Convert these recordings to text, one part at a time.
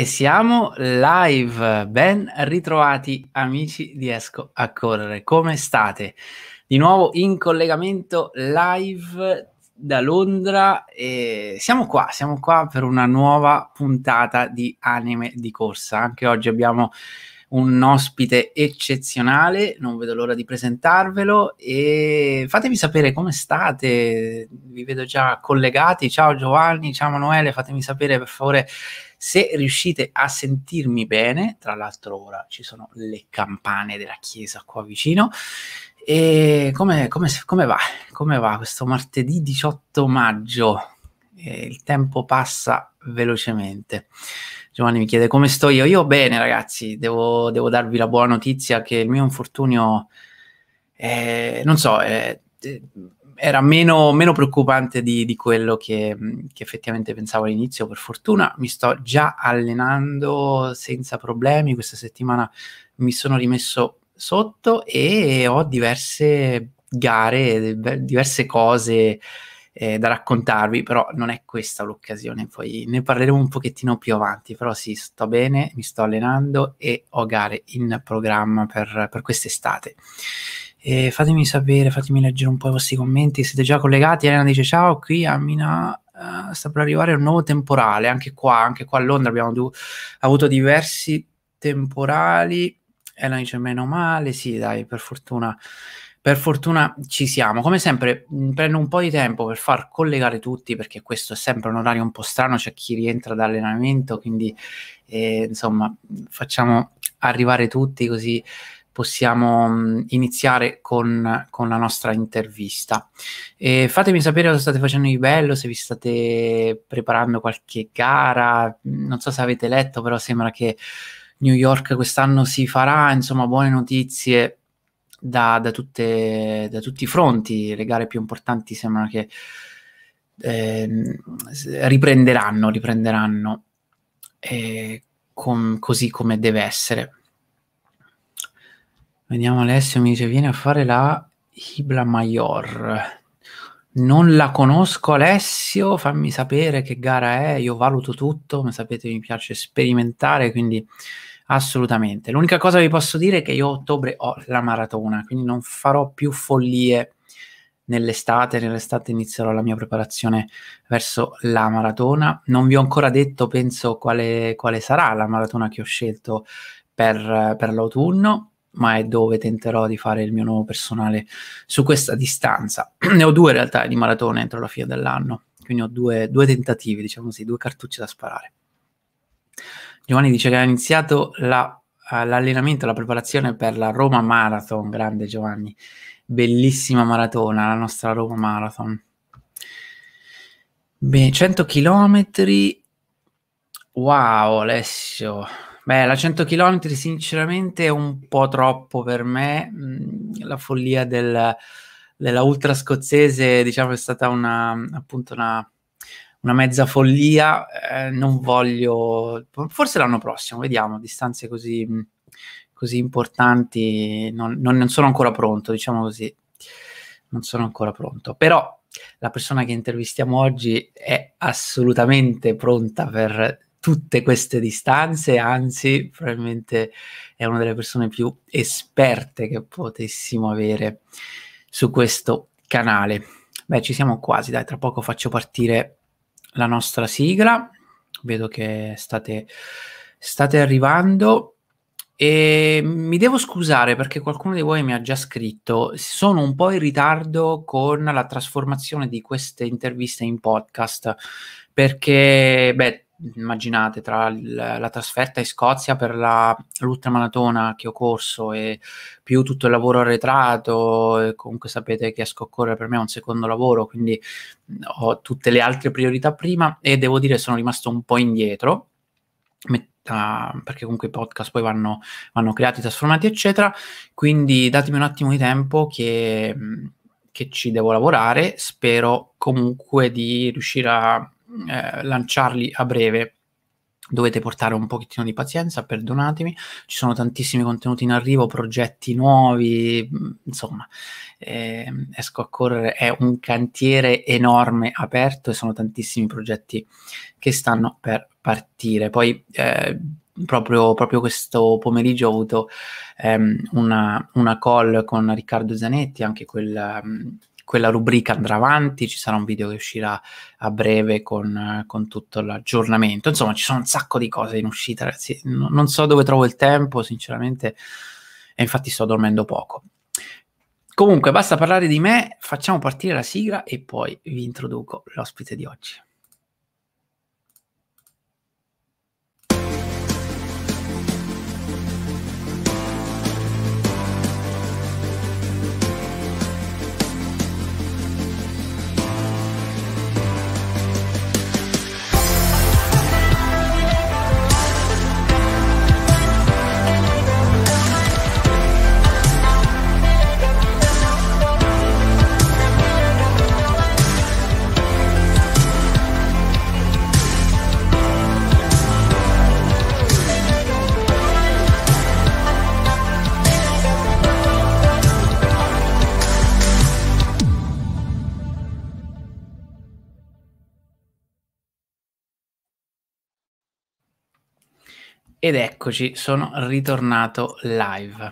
E siamo live, ben ritrovati amici di Esco a Correre, come state? Di nuovo in collegamento live da Londra e siamo qua, siamo qua per una nuova puntata di anime di corsa. Anche oggi abbiamo un ospite eccezionale, non vedo l'ora di presentarvelo e fatemi sapere come state, vi vedo già collegati, ciao Giovanni, ciao Emanuele, fatemi sapere per favore se riuscite a sentirmi bene, tra l'altro ora ci sono le campane della chiesa qua vicino, e come, come, come, va? come va questo martedì 18 maggio? Eh, il tempo passa velocemente. Giovanni mi chiede come sto io. Io bene, ragazzi, devo, devo darvi la buona notizia che il mio infortunio, eh, non so, eh, era meno, meno preoccupante di, di quello che, mm, che, effettivamente pensavo all'inizio. Per fortuna mi sto già allenando senza problemi. Questa settimana mi sono rimesso sotto e ho diverse gare, diverse cose eh, da raccontarvi, però non è questa l'occasione, poi ne parleremo un pochettino più avanti, però sì, sto bene, mi sto allenando e ho gare in programma per, per quest'estate. E fatemi sapere, fatemi leggere un po' i vostri commenti. Siete già collegati? Elena dice: Ciao, qui a Mina. Uh, sta per arrivare un nuovo temporale. Anche qua, anche qua a Londra abbiamo du- avuto diversi temporali. Elena dice: Meno male. Sì, dai, per fortuna per fortuna ci siamo. Come sempre, mm, prendo un po' di tempo per far collegare tutti, perché questo è sempre un orario un po' strano, c'è chi rientra dall'allenamento, quindi eh, insomma facciamo arrivare tutti così possiamo mm, iniziare con, con, la nostra intervista. E fatemi sapere cosa state facendo di bello, se vi state preparando qualche gara, mm, non so se avete letto, però sembra che New York quest'anno si farà, insomma buone notizie da, da, tutte, da tutti i fronti, le gare più importanti sembra che eh, riprenderanno, riprenderanno eh, com, così come deve essere. Vediamo Alessio mi dice vieni a fare la Ibla Maior. Non la conosco Alessio, fammi sapere che gara è, io valuto tutto, come sapete mi piace sperimentare, quindi assolutamente. L'unica cosa che vi posso dire è che io a ottobre ho la maratona, quindi non farò più follie nell'estate, nell'estate inizierò la mia preparazione verso la maratona. Non vi ho ancora detto, penso, quale, quale sarà la maratona che ho scelto per, per l'autunno ma è dove tenterò di fare il mio nuovo personale su questa distanza. ne ho due in realtà di maratona entro la fine dell'anno, quindi ho due, due tentativi, diciamo così, due cartucce da sparare. Giovanni dice che ha iniziato la, uh, l'allenamento, la preparazione per la Roma Marathon, grande Giovanni, bellissima maratona, la nostra Roma Marathon. Beh, 100 km, wow Alessio, Beh, la 100 km sinceramente è un po' troppo per me. Mm, la follia del, della ultra scozzese, diciamo, è stata una, appunto una, una mezza follia. Eh, non voglio, forse l'anno prossimo, vediamo, distanze così, mm, così importanti. Non, non, sono ancora pronto, diciamo così. Non sono ancora pronto, però la persona che intervistiamo oggi è assolutamente pronta per tutte queste distanze, anzi probabilmente è una delle persone più esperte che potessimo avere su questo canale. Beh, ci siamo quasi, dai, tra poco faccio partire la nostra sigla, vedo che state, state arrivando e mi devo scusare perché qualcuno di voi mi ha già scritto, sono un po' in ritardo con la trasformazione di queste interviste in podcast perché, beh, immaginate tra il, la trasferta in Scozia per la, l'ultramaratona che ho corso e più tutto il lavoro arretrato, comunque sapete che a Scoccorre per me è un secondo lavoro, quindi ho tutte le altre priorità prima e devo dire sono rimasto un po' indietro, metà, ah, perché comunque i podcast poi vanno, vanno creati, trasformati, eccetera, quindi datemi un attimo di tempo che, che ci devo lavorare, spero comunque di riuscire a eh, lanciarli a breve. Dovete portare un pochettino di pazienza, perdonatemi, ci sono tantissimi contenuti in arrivo, progetti nuovi, mm, insomma, eh, esco a correre, è un cantiere enorme aperto e sono tantissimi progetti che stanno per partire. Poi eh, Proprio, proprio, questo pomeriggio ho avuto ehm, una, una, call con Riccardo Zanetti, anche quel, um, quella rubrica andrà avanti, ci sarà un video che uscirà a breve con, con tutto l'aggiornamento. Insomma, ci sono un sacco di cose in uscita, ragazzi. N- non so dove trovo il tempo, sinceramente, e infatti sto dormendo poco. Comunque, basta parlare di me, facciamo partire la sigla e poi vi introduco l'ospite di oggi. Ed eccoci, sono ritornato live.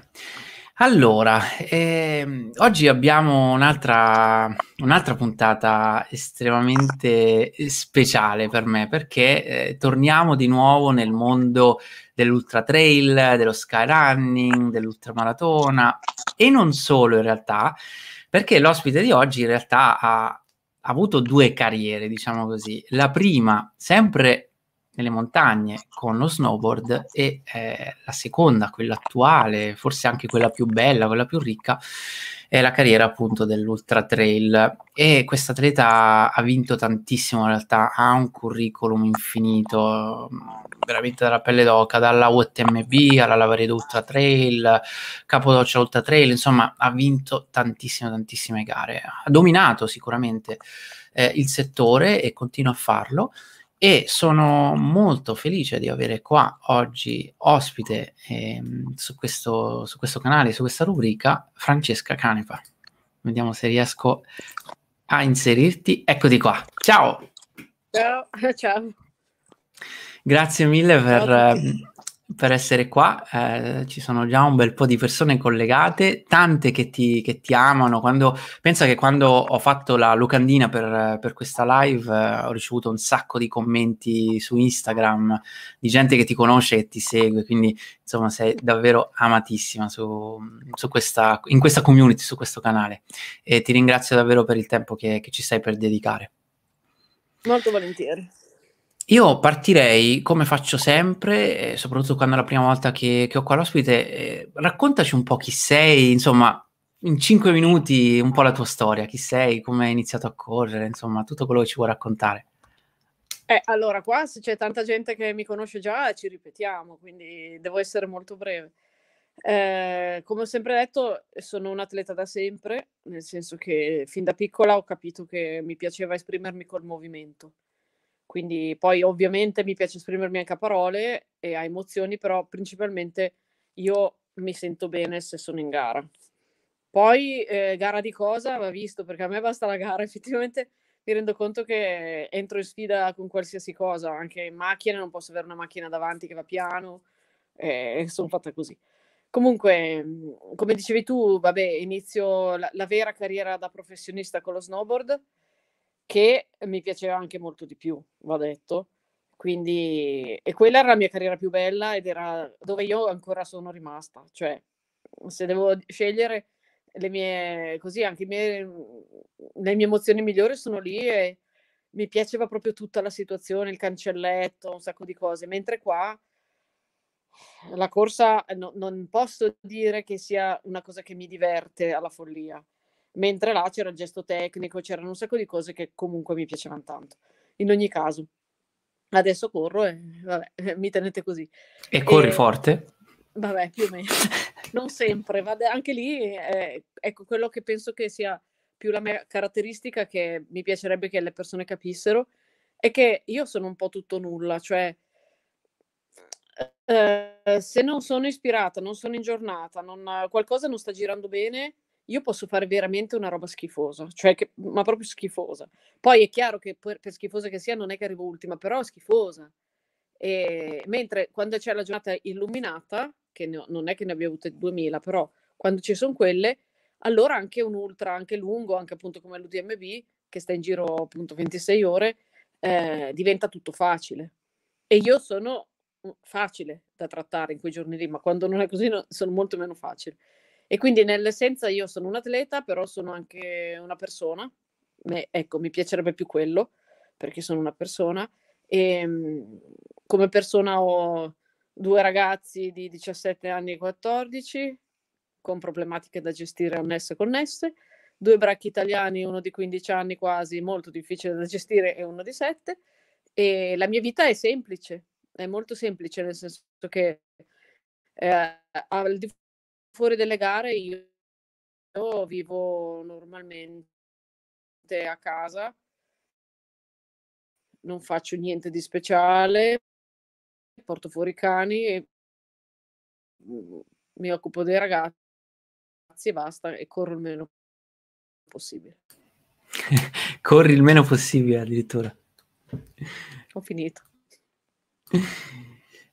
Allora, ehm, oggi abbiamo un'altra, un'altra, puntata estremamente eh, speciale per me perché eh, torniamo di nuovo nel mondo dell'ultra trail, dello skyrunning, dell'ultramaratona e non solo in realtà, perché l'ospite di oggi in realtà ha, ha avuto due carriere, diciamo così. La prima, sempre nelle montagne con lo snowboard e eh, la seconda, quella attuale, forse anche quella più bella, quella più ricca, è la carriera appunto dell'ultra trail e questa atleta ha vinto tantissimo in realtà, ha un curriculum infinito, mm, veramente dalla pelle d'oca, dalla UTMB alla Lavaredo Ultra Trail, Capodoccia Ultra Trail, insomma ha vinto tantissime tantissime gare, ha dominato sicuramente eh, il settore e continua a farlo e sono molto felice di avere qua oggi ospite ehm, su, questo, su, questo, canale, su questa rubrica, Francesca Canepa. Vediamo se riesco a inserirti. Eccoti qua. Ciao. Ciao, ciao. Grazie mille per, ciao per essere qua. Eh, ci sono già un bel po' di persone collegate, tante che ti, che ti amano. Quando, pensa che quando ho fatto la locandina per, per questa live eh, ho ricevuto un sacco di commenti su Instagram di gente che ti conosce e ti segue. Quindi, insomma, sei davvero amatissima su, su questa, in questa community, su questo canale. E ti ringrazio davvero per il tempo che, che ci stai per dedicare. Molto volentieri. Io partirei, come faccio sempre, soprattutto quando è la prima volta che, che ho qua l'ospite, eh, raccontaci un po' chi sei, insomma, in cinque minuti un po' la tua storia, chi sei, come hai iniziato a correre, insomma, tutto quello che ci vuoi raccontare. Eh, allora, qua se c'è tanta gente che mi conosce già, ci ripetiamo, quindi devo essere molto breve. Eh, come ho sempre detto, sono un atleta da sempre, nel senso che fin da piccola ho capito che mi piaceva esprimermi col movimento. Quindi poi ovviamente mi piace esprimermi anche a parole e a emozioni, però principalmente io mi sento bene se sono in gara. Poi eh, gara di cosa va visto, perché a me basta la gara, effettivamente mi rendo conto che entro in sfida con qualsiasi cosa, anche in macchina, non posso avere una macchina davanti che va piano, eh, sono fatta così. Comunque, mhmm, come dicevi tu, vabbè, inizio la, la vera carriera da professionista con lo snowboard che mi piaceva anche molto di più, va detto. Quindi, e quella era la mia carriera più bella ed era dove io ancora sono rimasta. Cioè, se devo scegliere le mie, così anche mie, le mie emozioni migliori sono lì e mi piaceva proprio tutta la situazione, il cancelletto, un sacco di cose. Mentre qua la corsa no, non posso dire che sia una cosa che mi diverte alla follia, mentre là c'era il gesto tecnico, c'erano un sacco di cose che comunque mi piacevano tanto. In ogni caso, adesso corro e vabbè, mi tenete così. E corri e, forte? Vabbè, più o meno. non sempre, vabbè, anche lì, è, eh, ecco, quello che penso che sia più la mia caratteristica che mi piacerebbe che le persone capissero è che io sono un po' tutto nulla, cioè eh, se non sono ispirata, non sono in giornata, non, qualcosa non sta girando bene, io posso fare veramente una roba schifosa, cioè che, ma proprio schifosa. Poi è chiaro che per, per, schifosa che sia non è che arrivo ultima, però è schifosa. E, ehm, mentre quando c'è la giornata illuminata, che ne, non è che ne abbia avute 2000, però quando ci sono quelle, allora anche un ultra, anche lungo, anche appunto come l'UDMB, che sta in giro appunto 26 ore, eh, diventa tutto facile. E io sono mm, facile da trattare in quei giorni lì, ma quando non è così no, sono molto meno facile. E quindi nell'essenza io sono un atleta, però sono anche una persona. Me, ecco, mi piacerebbe più quello, perché sono una persona. E ehm, come persona ho due ragazzi di 17 anni e 14, con problematiche da gestire annesse e connesse, due bracchi italiani, uno di 15 anni quasi, molto difficile da gestire, e uno di 7. E la mia vita è semplice, è molto semplice, nel senso che eh, al di fuori delle gare io, io vivo normalmente a casa, non faccio niente di speciale, porto fuori i cani e mm, mi occupo dei ragazzi e basta e corro il meno possibile. Corri il meno possibile addirittura. Ho finito.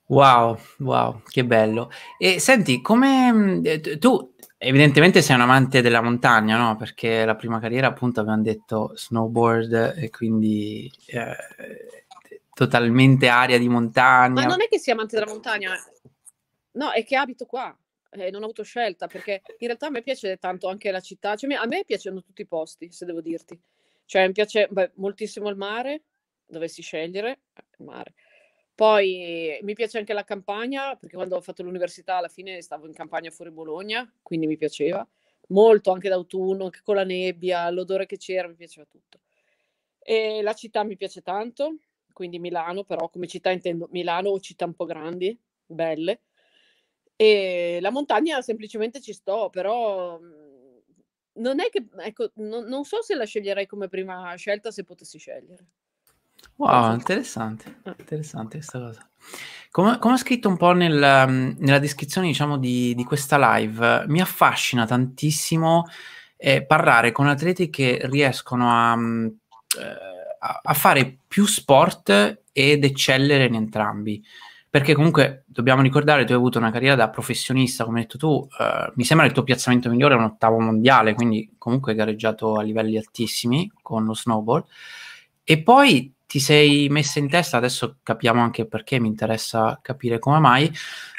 Wow, wow, che bello. E senti, come mm, eh, tu evidentemente sei un amante della montagna, no? Perché la prima carriera appunto abbiamo detto snowboard e quindi eh, totalmente aria di montagna. Ma non è che sia amante della montagna, no, è che abito qua eh, e eh, non ho avuto scelta perché in realtà a me piace tanto anche la città, cioè, a me piacciono tutti i posti, se devo dirti. Cioè mi piace beh, moltissimo il mare, dovessi scegliere, eh, il mare poi mi piace anche la campagna, perché quando ho fatto l'università alla fine stavo in campagna fuori Bologna, quindi mi piaceva. Molto anche d'autunno, anche con la nebbia, l'odore che c'era, mi piaceva tutto. E la città mi piace tanto, quindi Milano, però come città intendo Milano o città un po' grandi, belle. E la montagna semplicemente ci sto, però mhmm, non è che, ecco, non, non so se la sceglierei come prima scelta se potessi scegliere. Wow, interessante, interessante questa cosa. Come, come ho scritto un po' nel, mm, nella descrizione, diciamo, di, di, questa live, mi affascina tantissimo eh, parlare con atleti che riescono mm, eh, a, a, fare più sport ed eccellere in entrambi perché comunque dobbiamo ricordare tu hai avuto una carriera da professionista come hai detto tu eh, mi sembra il tuo piazzamento migliore è un ottavo mondiale quindi comunque hai gareggiato a livelli altissimi con lo snowball e poi ti sei messa in testa, adesso capiamo anche perché, mi interessa capire come mai,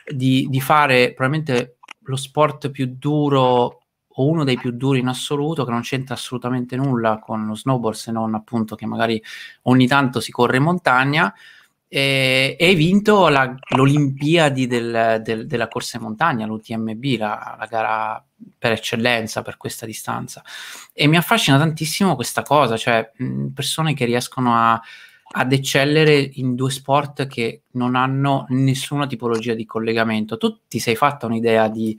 di, di fare probabilmente lo sport più duro o uno dei più duri in assoluto, che non c'entra assolutamente nulla con lo snowboard, se non appunto che magari ogni tanto si corre in montagna, eh, e hai vinto la, l'Olimpiadi del, del, della corsa in montagna, l'UTMB, la, la, gara per eccellenza per questa distanza. E mi affascina tantissimo questa cosa, cioè mh, persone che riescono a, ad eccellere in due sport che non hanno nessuna tipologia di collegamento. Tu ti sei fatta un'idea di,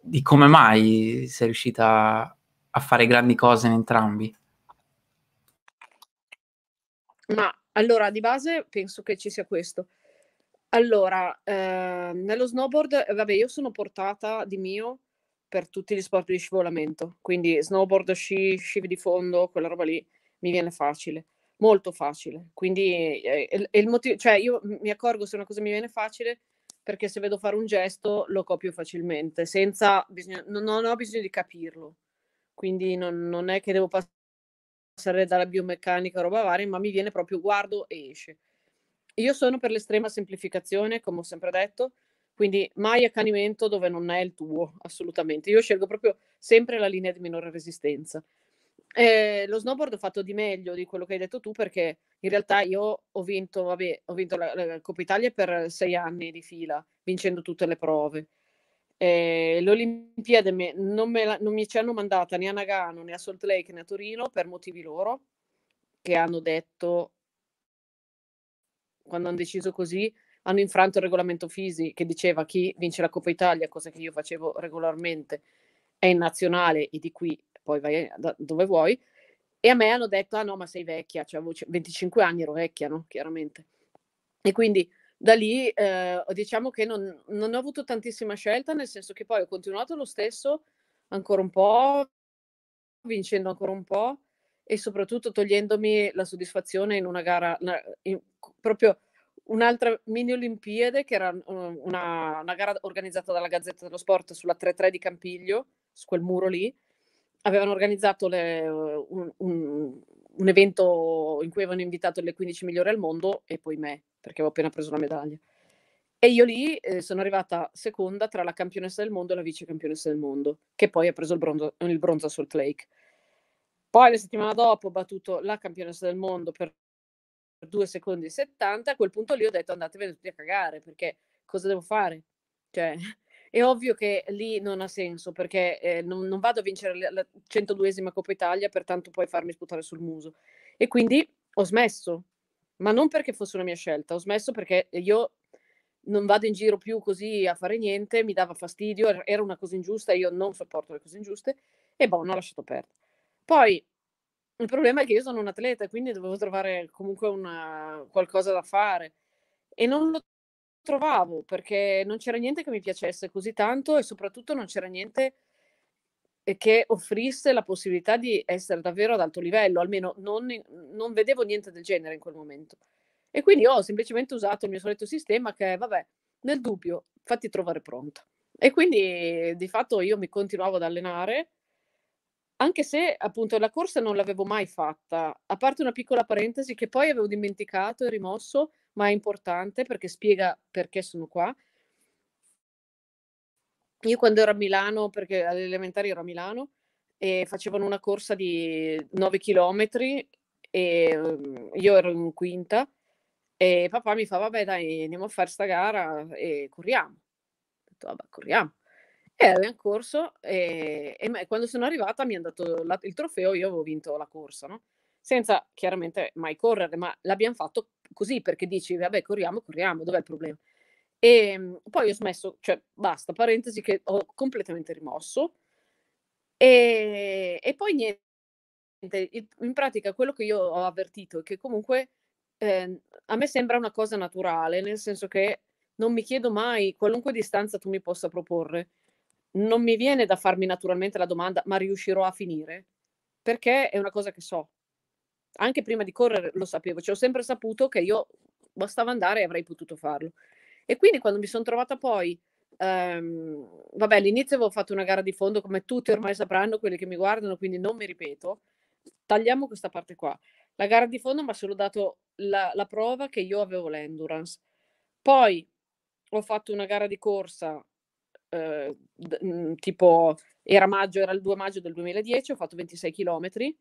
di come mai sei riuscita a fare grandi cose in entrambi? Ma allora, di base penso che ci sia questo. Allora, eh, nello snowboard, eh, vabbè, io sono portata di mio per tutti gli sport di scivolamento, quindi snowboard, sci, sci di fondo, quella roba lì mi viene facile, molto facile. Quindi eh, è, il motivo, cioè io mi accorgo se una cosa mi viene facile perché se vedo fare un gesto lo copio facilmente, senza bisogno, non, non ho bisogno di capirlo. Quindi non, non è che devo passare passare dalla biomeccanica a roba varia, ma mi viene proprio guardo e esce. Io sono per l'estrema semplificazione, come ho sempre detto, quindi mai accanimento dove non è il tuo, assolutamente. Io scelgo proprio sempre la linea di minore resistenza. Eh, lo snowboard ho fatto di meglio di quello che hai detto tu perché in realtà io ho vinto, vabbè, ho vinto la, la Coppa Italia per sei anni di fila, vincendo tutte le prove. Eh, L'Olimpiade me, non, me la, non mi ci hanno mandata né a Nagano né a Salt Lake né a Torino per motivi loro che hanno detto quando hanno deciso così hanno infranto il regolamento Fisi che diceva chi vince la Coppa Italia, cosa che io facevo regolarmente, è in nazionale e di qui poi vai dove vuoi. E a me hanno detto, ah no, ma sei vecchia, cioè avevo 25 anni, ero vecchia, no? Chiaramente. E quindi da lì eh, diciamo che non, non, ho avuto tantissima scelta, nel senso che poi ho continuato lo stesso ancora un po', vincendo ancora un po' e soprattutto togliendomi la soddisfazione in una gara, una, in, proprio un'altra mini Olimpiade che era uhm, una, una, gara organizzata dalla Gazzetta dello Sport sulla 3-3 di Campiglio, su quel muro lì. Avevano organizzato le, uhm, un, un, un evento in cui avevano invitato le 15 migliori al mondo e poi me, perché avevo appena preso la medaglia. E io lì eh, sono arrivata seconda tra la campionessa del mondo e la vice campionessa del mondo, che poi ha preso il bronzo, il bronzo a Salt Lake. Poi la settimana dopo ho battuto la campionessa del mondo per 2 secondi e 70. A quel punto lì ho detto andatevene tutti a cagare perché cosa devo fare? Cioè, è ovvio che lì non ha senso perché eh, non, non, vado a vincere la, 102esima Coppa Italia, pertanto puoi farmi sputare sul muso. E quindi ho smesso, ma non perché fosse una mia scelta, ho smesso perché io non vado in giro più così a fare niente, mi dava fastidio, er, era una cosa ingiusta, io non sopporto le cose ingiuste e boh, non ho lasciato perdere. Poi il problema è che io sono un atleta, quindi dovevo trovare comunque una, qualcosa da fare e non lo trovavo perché non c'era niente che mi piacesse così tanto e soprattutto non c'era niente eh, che offrisse la possibilità di essere davvero ad alto livello, almeno non, non vedevo niente del genere in quel momento. E quindi ho semplicemente usato il mio solito sistema che, vabbè, nel dubbio, fatti trovare pronta. E quindi di fatto io mi continuavo ad allenare, anche se appunto la corsa non l'avevo mai fatta, a parte una piccola parentesi che poi avevo dimenticato e rimosso, ma è importante perché spiega perché sono qua. Io quando ero a Milano, perché all'elementare ero a Milano, e facevano una corsa di 9 km e mhmm, io ero in quinta e papà mi fa vabbè dai andiamo a fare sta gara e corriamo. Ho detto vabbè corriamo. E abbiamo corso e, e, quando sono arrivata mi hanno dato la, il trofeo, io avevo vinto la corsa, no? senza chiaramente mai correre, ma l'abbiamo fatto così perché dici, vabbè, corriamo, corriamo, dov'è il problema? E ehm, poi ho smesso, cioè basta, parentesi che ho completamente rimosso. E, e poi niente, in pratica quello che io ho avvertito è che comunque eh, a me sembra una cosa naturale, nel senso che non mi chiedo mai qualunque distanza tu mi possa proporre. Non mi viene da farmi naturalmente la domanda, ma riuscirò a finire? Perché è una cosa che so, anche prima di correre lo sapevo, cioè ho sempre saputo che io bastava andare e avrei potuto farlo. E quindi quando mi sono trovata poi, ehm, vabbè, all'inizio avevo fatto una gara di fondo, come tutti ormai sapranno quelli che mi guardano, quindi non mi ripeto, tagliamo questa parte qua. La gara di fondo mi ha solo dato la, la prova che io avevo l'endurance. Poi ho fatto una gara di corsa, eh, d- tipo era maggio, era il 2 maggio del 2010, ho fatto 26 chilometri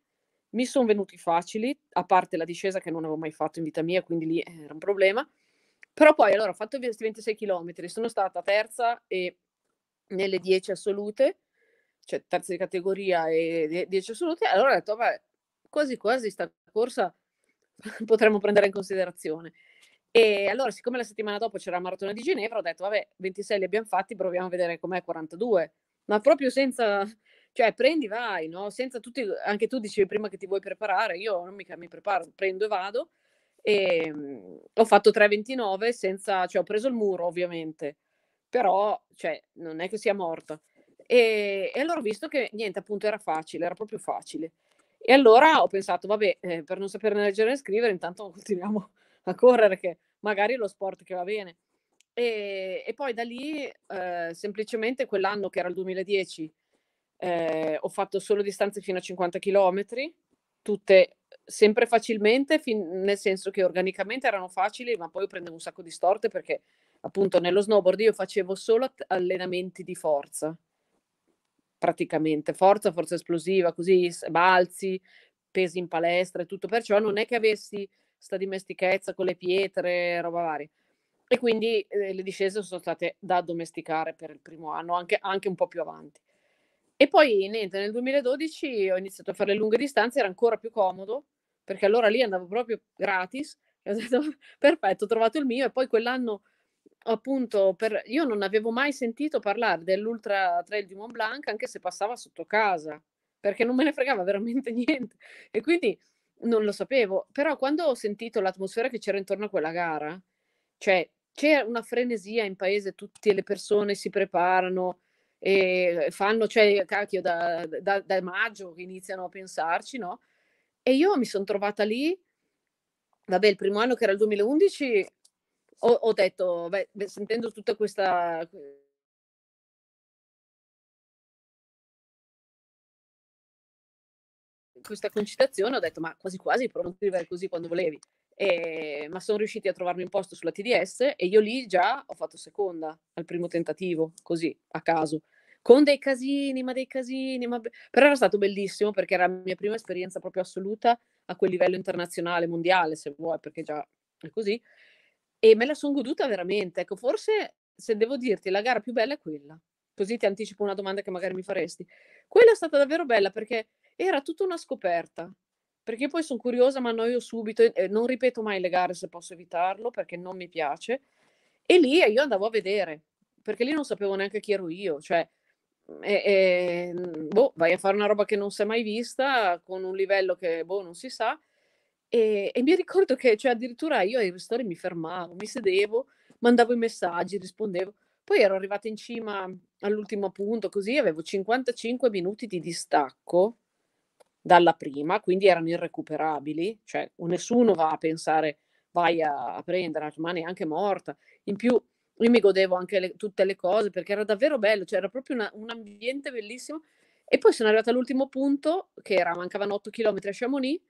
mi sono venuti facili, a parte la discesa che non avevo mai fatto in vita mia, quindi lì eh, era un problema. Però poi allora ho fatto questi 26 km, sono stata terza e nelle 10 assolute, cioè terza di categoria e 10 assolute, allora ho detto, vabbè, quasi quasi sta corsa potremmo prendere in considerazione. E allora, siccome la settimana dopo c'era la maratona di Ginevra, ho detto, vabbè, 26 li abbiamo fatti, proviamo a vedere com'è 42. Ma proprio senza, cioè, prendi, vai, no? Senza tutti, anche tu dicevi prima che ti vuoi preparare, io non mica mi preparo, prendo e vado. E ehm, ho fatto 3,29 senza, cioè ho preso il muro ovviamente, però cioè, non è che sia morta. E, e, allora ho visto che niente, appunto era facile, era proprio facile. E allora ho pensato, vabbè, eh, per non saperne leggere e scrivere, intanto continuiamo a correre, che magari è lo sport che va bene. E, e poi da lì, eh, semplicemente quell'anno che era il 2010, eh, ho fatto solo distanze fino a 50 km, tutte sempre facilmente, fin- nel senso che organicamente erano facili, ma poi prendevo un sacco di storte perché appunto nello snowboard io facevo solo allenamenti di forza, praticamente, forza, forza esplosiva, così balzi, pesi in palestra e tutto, perciò non è che avessi sta dimestichezza con le pietre, roba varia. E quindi eh, le discese sono state da domesticare per il primo anno, anche, anche un po' più avanti. E poi niente, nel 2012 ho iniziato a fare le lunghe distanze, era ancora più comodo, perché allora lì andavo proprio gratis, e ho detto perfetto, ho trovato il mio e poi quell'anno appunto per... io non avevo mai sentito parlare dell'Ultra Trail di Mont Blanc anche se passava sotto casa, perché non me ne fregava veramente niente e quindi non lo sapevo, però quando ho sentito l'atmosfera che c'era intorno a quella gara, cioè c'è una frenesia in paese, tutte le persone si preparano, e fanno, cioè, cacchio, da, da, da maggio che iniziano a pensarci, no? E io mi sono trovata lì, vabbè, il primo anno che era il 2011, ho, ho detto, beh, sentendo tutta questa questa concitazione ho detto ma quasi quasi provo a scrivere così quando volevi. E, eh, ma sono riusciti a trovarmi un posto sulla TDS e io lì già ho fatto seconda al primo tentativo, così a caso, con dei casini, ma dei casini, ma... però era stato bellissimo perché era la mia prima esperienza proprio assoluta a quel livello internazionale, mondiale, se vuoi, perché già è così, e me la sono goduta veramente, ecco, forse se devo dirti la gara più bella è quella, così ti anticipo una domanda che magari mi faresti. Quella è stata davvero bella perché era tutta una scoperta, perché poi sono curiosa, ma annoio subito, e non ripeto mai le gare se posso evitarlo, perché non mi piace. E lì eh, io andavo a vedere, perché lì non sapevo neanche chi ero io, cioè, mm, e, e, mm, boh, vai a fare una roba che non si è mai vista, con un livello che, boh, non si sa. E, e mi ricordo che, cioè, addirittura io ai ristori mi fermavo, mi sedevo, mandavo i messaggi, rispondevo. Poi ero arrivata in cima all'ultimo punto, così avevo 55 minuti di distacco dalla prima, quindi erano irrecuperabili, cioè nessuno va a pensare vai a, a prendere, ma neanche morta. In più io mi godevo anche le, tutte le cose perché era davvero bello, cioè era proprio una, un ambiente bellissimo. E poi sono arrivata all'ultimo punto, che era, mancavano 8 km a Chamonix,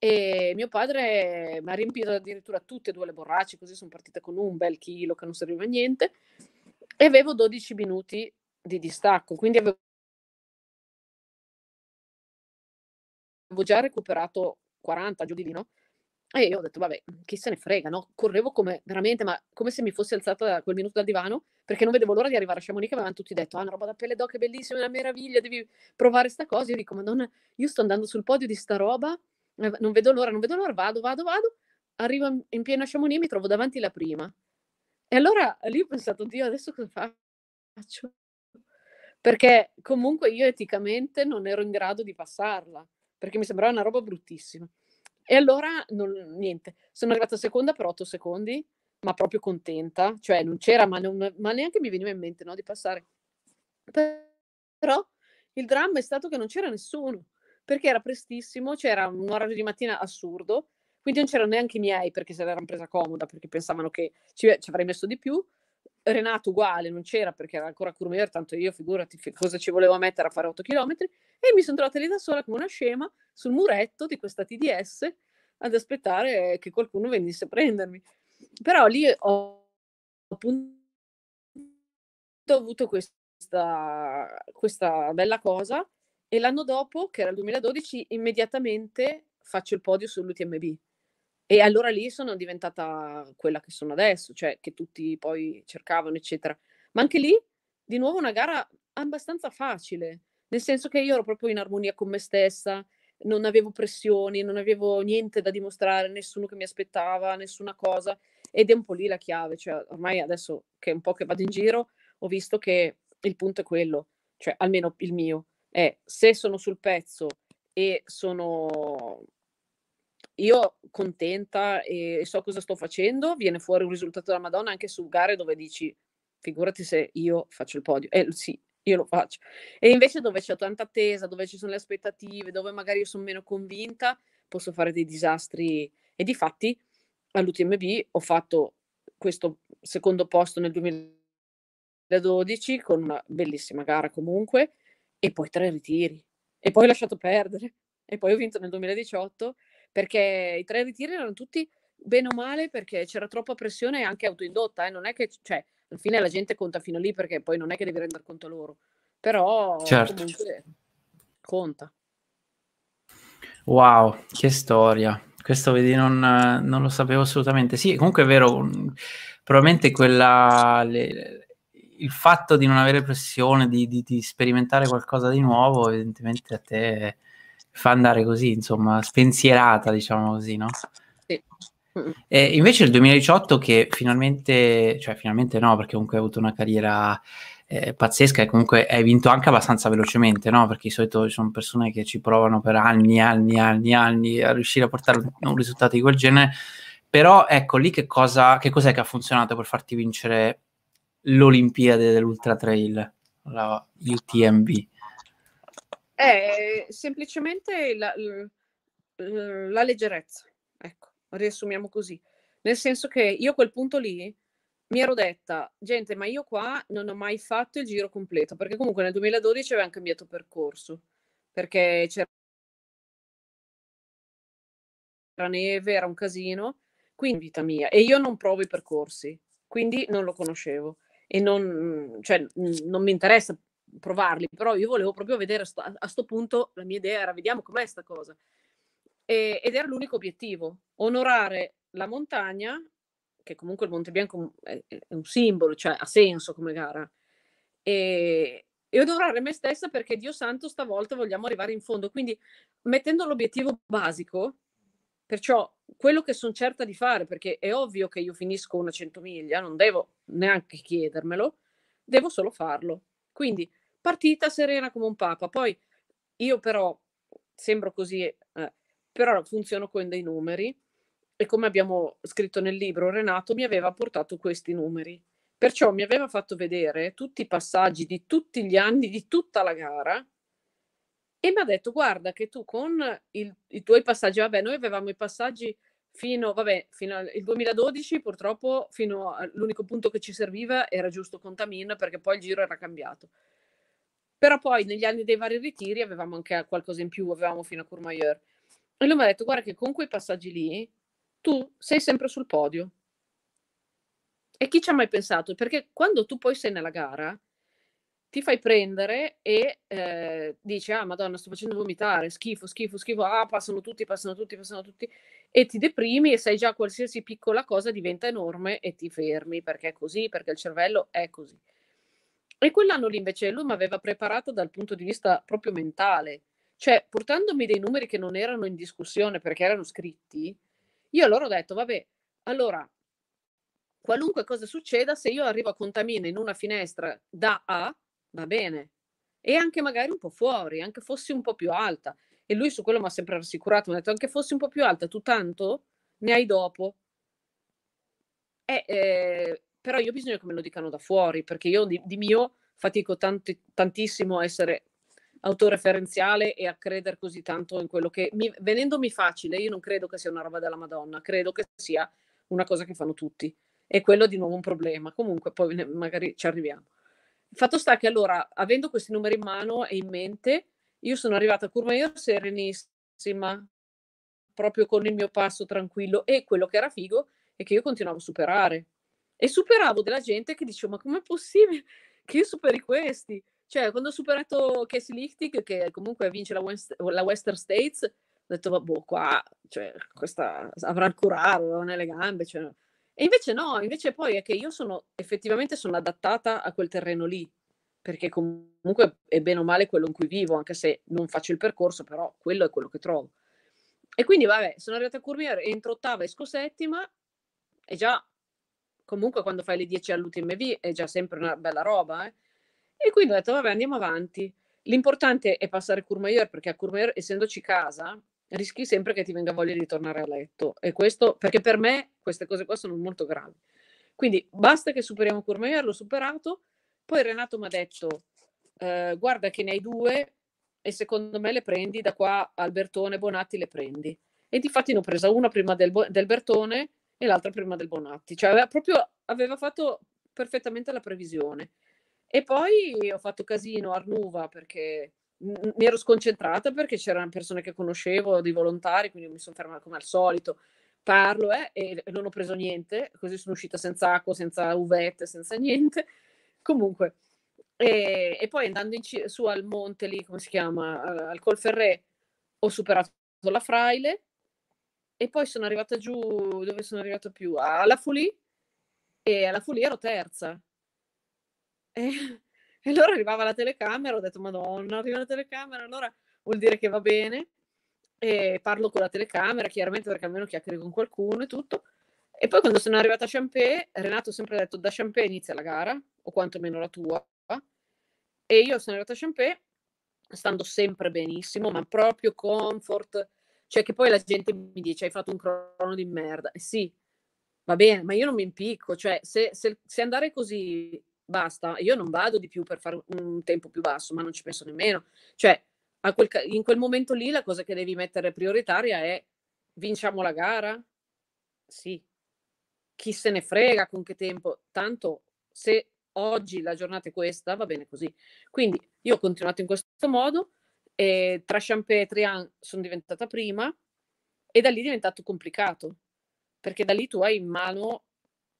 e mio padre mi ha riempito addirittura tutte e due le borracce, così sono partita con un bel chilo che non serviva a niente, e avevo 12 minuti di distacco, quindi avevo avevo già recuperato 40 giù di lì, no? E io ho detto, vabbè, chi se ne frega, no? Correvo come veramente, ma come se mi fossi alzata da quel minuto dal divano, perché non vedevo l'ora di arrivare a Chamonix, che mi avevano tutti detto, ah, una roba da pelle d'oca, è bellissima, è una meraviglia, devi provare sta cosa. Io dico, madonna, io sto andando sul podio di sta roba, eh, non vedo l'ora, non vedo l'ora, vado, vado, vado. Arrivo in piena Chamonix e mi trovo davanti la prima. E allora lì ho pensato, Dio, adesso cosa faccio? Perché comunque io eticamente non ero in grado di passarla perché mi sembrava una roba bruttissima. E allora, non, niente, sono arrivata seconda per otto secondi, ma proprio contenta, cioè non c'era, ma, non, ma neanche mi veniva in mente no, di passare. Però il dramma è stato che non c'era nessuno, perché era prestissimo, c'era un orario di mattina assurdo, quindi non c'erano neanche i miei perché se l'erano presa comoda, perché pensavano che ci, ci avrei messo di più. Renato uguale, non c'era perché era ancora a tanto io figurati cosa ci volevo mettere a fare 8 km e mi sono trovata lì da sola come una scema sul muretto di questa TDS ad aspettare che qualcuno venisse a prendermi. Però lì ho appunto avuto questa, questa bella cosa e l'anno dopo, che era il 2012, immediatamente faccio il podio sull'UTMB e allora lì sono diventata quella che sono adesso, cioè che tutti poi cercavano, eccetera. Ma anche lì, di nuovo, una gara abbastanza facile, nel senso che io ero proprio in armonia con me stessa, non avevo pressioni, non avevo niente da dimostrare, nessuno che mi aspettava, nessuna cosa. Ed è un po' lì la chiave, cioè ormai adesso che è un po' che vado in giro, ho visto che il punto è quello, cioè almeno il mio, è se sono sul pezzo e sono io contenta e so cosa sto facendo, viene fuori un risultato della Madonna anche su gare dove dici figurati se io faccio il podio. Eh sì, io lo faccio. E invece dove c'è tanta attesa, dove ci sono le aspettative, dove magari io sono meno convinta, posso fare dei disastri. E di fatti all'UTMB ho fatto questo secondo posto nel 2012 con una bellissima gara comunque e poi tre ritiri e poi ho lasciato perdere e poi ho vinto nel 2018 perché i tre ritiri erano tutti bene o male perché c'era troppa pressione anche autoindotta, eh? non è che, cioè, alla fine la gente conta fino lì perché poi non è che devi rendere conto loro, però certo. comunque conta. Wow, che storia. Questo vedi, non, non, lo sapevo assolutamente. Sì, comunque è vero, mm, probabilmente quella, le, il fatto di non avere pressione, di, di, di, sperimentare qualcosa di nuovo, evidentemente a te fa andare così, insomma, spensierata, diciamo così, no? Sì. E invece il 2018 che finalmente, cioè finalmente no, perché comunque hai avuto una carriera eh, pazzesca e comunque hai vinto anche abbastanza velocemente, no? Perché di solito ci sono persone che ci provano per anni, anni, anni, anni a riuscire a portare un, un risultato di quel genere. Però ecco lì che cosa che cos'è che ha funzionato per farti vincere l'Olimpiade dell'Ultra Trail, la UTMB? È eh, semplicemente la, la leggerezza, ecco, riassumiamo così. Nel senso che io a quel punto lì mi ero detta, gente, ma io qua non ho mai fatto il giro completo, perché comunque nel 2012 avevano cambiato percorso, perché c'era neve, era un casino, quindi vita mia, e io non provo i percorsi, quindi non lo conoscevo e non, cioè, non mi interessa provarli, però io volevo proprio vedere a questo punto, la mia idea era vediamo com'è sta cosa. E, ed era l'unico obiettivo, onorare la montagna, che comunque il Monte Bianco è, è un simbolo, cioè ha senso come gara, e, e onorare me stessa perché Dio santo stavolta vogliamo arrivare in fondo. Quindi mettendo l'obiettivo basico, perciò quello che sono certa di fare, perché è ovvio che io finisco una 100 miglia, non devo neanche chiedermelo, devo solo farlo. Quindi partita serena come un papa. Poi io però sembro così, eh, però funziono con dei numeri e come abbiamo scritto nel libro, Renato mi aveva portato questi numeri. Perciò mi aveva fatto vedere tutti i passaggi di tutti gli anni di tutta la gara e mi ha detto guarda che tu con il, i tuoi passaggi, vabbè noi avevamo i passaggi fino, vabbè, fino al 2012 purtroppo fino all'unico punto che ci serviva era giusto Contamin perché poi il giro era cambiato. Però poi negli anni dei vari ritiri avevamo anche qualcosa in più, avevamo fino a Courmayeur. E lui mi ha detto, guarda che con quei passaggi lì tu sei sempre sul podio. E chi ci ha mai pensato? Perché quando tu poi sei nella gara, ti fai prendere e eh, dici, ah madonna, sto facendo vomitare, schifo, schifo, schifo, ah passano tutti, passano tutti, passano tutti, e ti deprimi e sai già qualsiasi piccola cosa diventa enorme e ti fermi, perché è così, perché il cervello è così. E quell'anno lì invece lui mi aveva preparato dal punto di vista proprio mentale, cioè portandomi dei numeri che non erano in discussione perché erano scritti, io allora ho detto, vabbè, allora, qualunque cosa succeda, se io arrivo a contamina in una finestra da A, va bene, e anche magari un po' fuori, anche fossi un po' più alta. E lui su quello mi ha sempre rassicurato, mi ha detto, anche fossi un po' più alta, tu tanto ne hai dopo. E, eh, però io ho bisogno che me lo dicano da fuori, perché io di, di mio fatico tanti, tantissimo a essere autoreferenziale e a credere così tanto in quello che mi, venendomi facile, io non credo che sia una roba della Madonna, credo che sia una cosa che fanno tutti. E quello è di nuovo un problema. Comunque poi ne, magari ci arriviamo. Fatto sta che allora, avendo questi numeri in mano e in mente, io sono arrivata a Courmayeur serenissima, proprio con il mio passo tranquillo e quello che era figo è che io continuavo a superare. E superavo della gente che dicevo, ma com'è possibile che io superi questi? Cioè, quando ho superato Casey Lichtig, che comunque vince la, West, la Western States, ho detto, vabbè, boh, qua, cioè, questa avrà il curare nelle gambe, cioè... E invece no, invece poi è che io sono effettivamente sono adattata a quel terreno lì, perché comunque è bene o male quello in cui vivo, anche se non faccio il percorso, però quello è quello che trovo. E quindi vabbè, sono arrivata a Curvier entro ottava e scosettima e già comunque quando fai le 10 all'UTMV è già sempre una bella roba. Eh? E quindi ho detto, vabbè, andiamo avanti. L'importante è passare Courmayeur, perché a Courmayeur, essendoci casa, rischi sempre che ti venga voglia di tornare a letto. E questo, perché per me queste cose qua sono molto gravi. Quindi basta che superiamo Courmayeur, l'ho superato. Poi Renato mi ha detto, eh, guarda che ne hai due e secondo me le prendi da qua Albertone Bonatti le prendi. E di ne ho presa una prima del, del Bertone e l'altra prima del Bonatti. Cioè aveva, proprio, aveva fatto perfettamente la previsione. E poi ho fatto casino a Arnuva perché mi ero sconcentrata perché c'erano persone che conoscevo, dei volontari, quindi mi sono fermata come al solito. Parlo eh, e non ho preso niente, così sono uscita senza acqua, senza uvette, senza niente. Comunque, e, e poi andando c- su al monte lì, come si chiama, eh, al Colferré, ho superato la Fraile e poi sono arrivata giù dove sono arrivata più alla Fulì e alla Fulì ero terza e, e allora arrivava la telecamera ho detto madonna arriva la telecamera allora vuol dire che va bene e parlo con la telecamera chiaramente perché almeno chiacchieri con qualcuno e tutto e poi quando sono arrivata a Champé Renato ha sempre detto da Champé inizia la gara o quantomeno la tua e io sono arrivata a Champé stando sempre benissimo ma proprio comfort cioè che poi la gente mi dice hai fatto un crono di merda. Eh, sì, va bene, ma io non mi impicco. Cioè se, se, se andare così basta, io non vado di più per fare un tempo più basso, ma non ci penso nemmeno. Cioè quel, in quel momento lì la cosa che devi mettere prioritaria è vinciamo la gara? Sì. Chi se ne frega con che tempo? Tanto se oggi la giornata è questa, va bene così. Quindi io ho continuato in questo modo, e tra Champagne e Trian sono diventata prima e da lì è diventato complicato, perché da lì tu hai in mano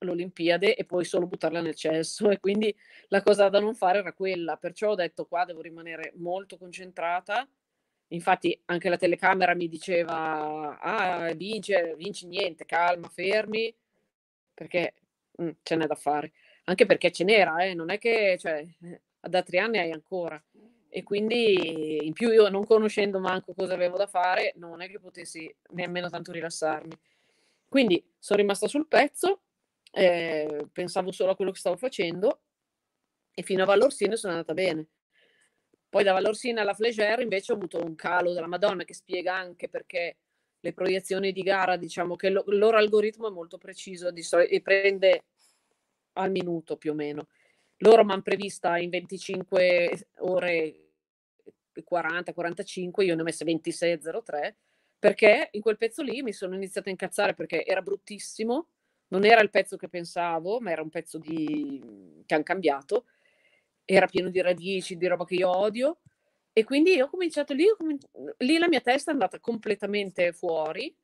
l'Olimpiade e puoi solo buttarla nel cesso e quindi la cosa da non fare era quella, perciò ho detto qua devo rimanere molto concentrata. Infatti anche la telecamera mi diceva "Ah, vince, vinci niente, calma, fermi" perché mh, ce n'è da fare. Anche perché ce n'era, eh, non è che cioè eh, ad Atriane hai ancora e quindi in più io non conoscendo manco cosa avevo da fare, non è che potessi nemmeno tanto rilassarmi. Quindi sono rimasta sul pezzo, eh, pensavo solo a quello che stavo facendo e fino a Valorsina sono andata bene. Poi da Valorsina alla Flegère invece ho avuto un calo della Madonna che spiega anche perché le proiezioni di gara, diciamo che lo, il loro algoritmo è molto preciso soli- e prende al minuto più o meno. Loro mi hanno prevista in 25 ore 40, 45, io ne ho messe 26,03 perché in quel pezzo lì mi sono iniziata a incazzare perché era bruttissimo, non era il pezzo che pensavo, ma era un pezzo di... che hanno cambiato, era pieno di radici, di roba che io odio e quindi ho cominciato lì, ho cominci... lì la mia testa è andata completamente fuori.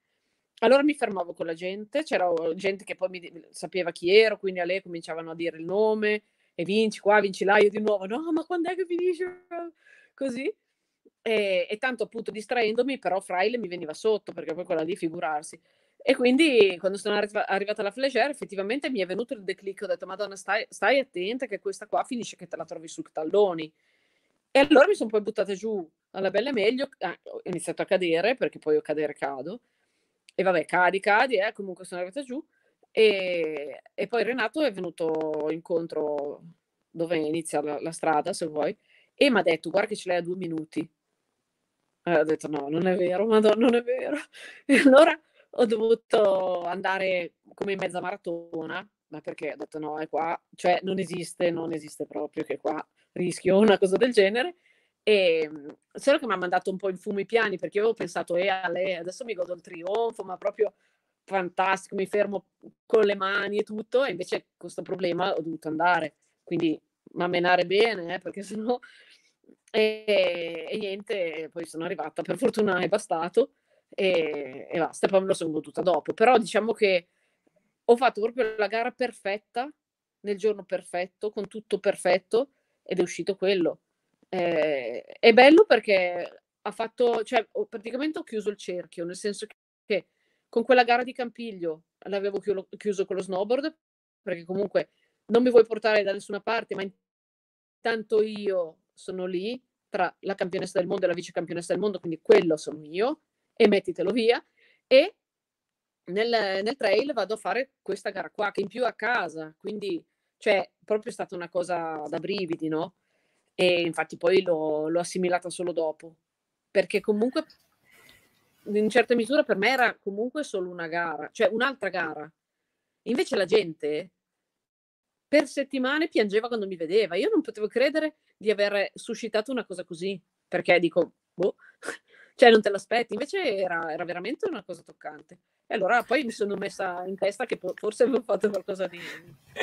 Allora mi fermavo con la gente, c'era oh, gente che poi mi sapeva chi ero, quindi a lei cominciavano a dire il nome e vinci qua, vinci là, io di nuovo, no, ma quando è che finisce? Così. E, e, tanto appunto distraendomi, però Fraile mi veniva sotto perché poi quella lì figurarsi. E quindi quando sono arri- arrivata alla Flegère, effettivamente mi è venuto il declic, ho detto Madonna stai, stai attenta che questa qua finisce che te la trovi sul talloni. E allora mi sono poi buttata giù alla bella meglio, ah, ho iniziato a cadere perché poi io cadere cado. E vabbè, cadi, cadi, eh, comunque sono arrivata giù. E, e poi Renato è venuto incontro dove inizia la, la strada, se vuoi, e mi ha detto guarda che ce l'hai a due minuti e ho detto no, non è vero, madonna, non è vero. E allora ho dovuto andare come mezza maratona, ma perché ho detto no, è qua, cioè non esiste, non esiste proprio che qua rischio una cosa del genere. E ehm, solo che mi ha mandato un po' in fumo i piani perché avevo pensato, eh, lei adesso mi godo il trionfo, ma proprio fantastico, mi fermo con le mani e tutto, e invece questo problema ho dovuto andare, quindi ma menare bene, eh, perché sennò e, e, niente, poi sono arrivata, per fortuna è bastato e, e basta, poi me lo sono goduta dopo. Però diciamo che ho fatto proprio la gara perfetta, nel giorno perfetto, con tutto perfetto ed è uscito quello. Eh, è bello perché ha fatto, cioè ho, praticamente ho chiuso il cerchio, nel senso che con quella gara di Campiglio l'avevo chiulo, chiuso con lo snowboard, perché comunque non mi vuoi portare da nessuna parte, ma intanto io sono lì tra la campionessa del mondo e la vice campionessa del mondo, quindi quello sono io, e mettitelo via. E nel, nel, trail vado a fare questa gara qua, che in più a casa, quindi cioè proprio è stata una cosa da brividi, no? E infatti poi l'ho, l'ho assimilata solo dopo, perché comunque in certa misura per me era comunque solo una gara, cioè un'altra gara. Invece la gente per settimane piangeva quando mi vedeva. Io non potevo credere di aver suscitato una cosa così, perché dico, boh, cioè non te l'aspetti, invece era, era, veramente una cosa toccante. E allora poi mi sono messa in testa che forse avevo fatto qualcosa di...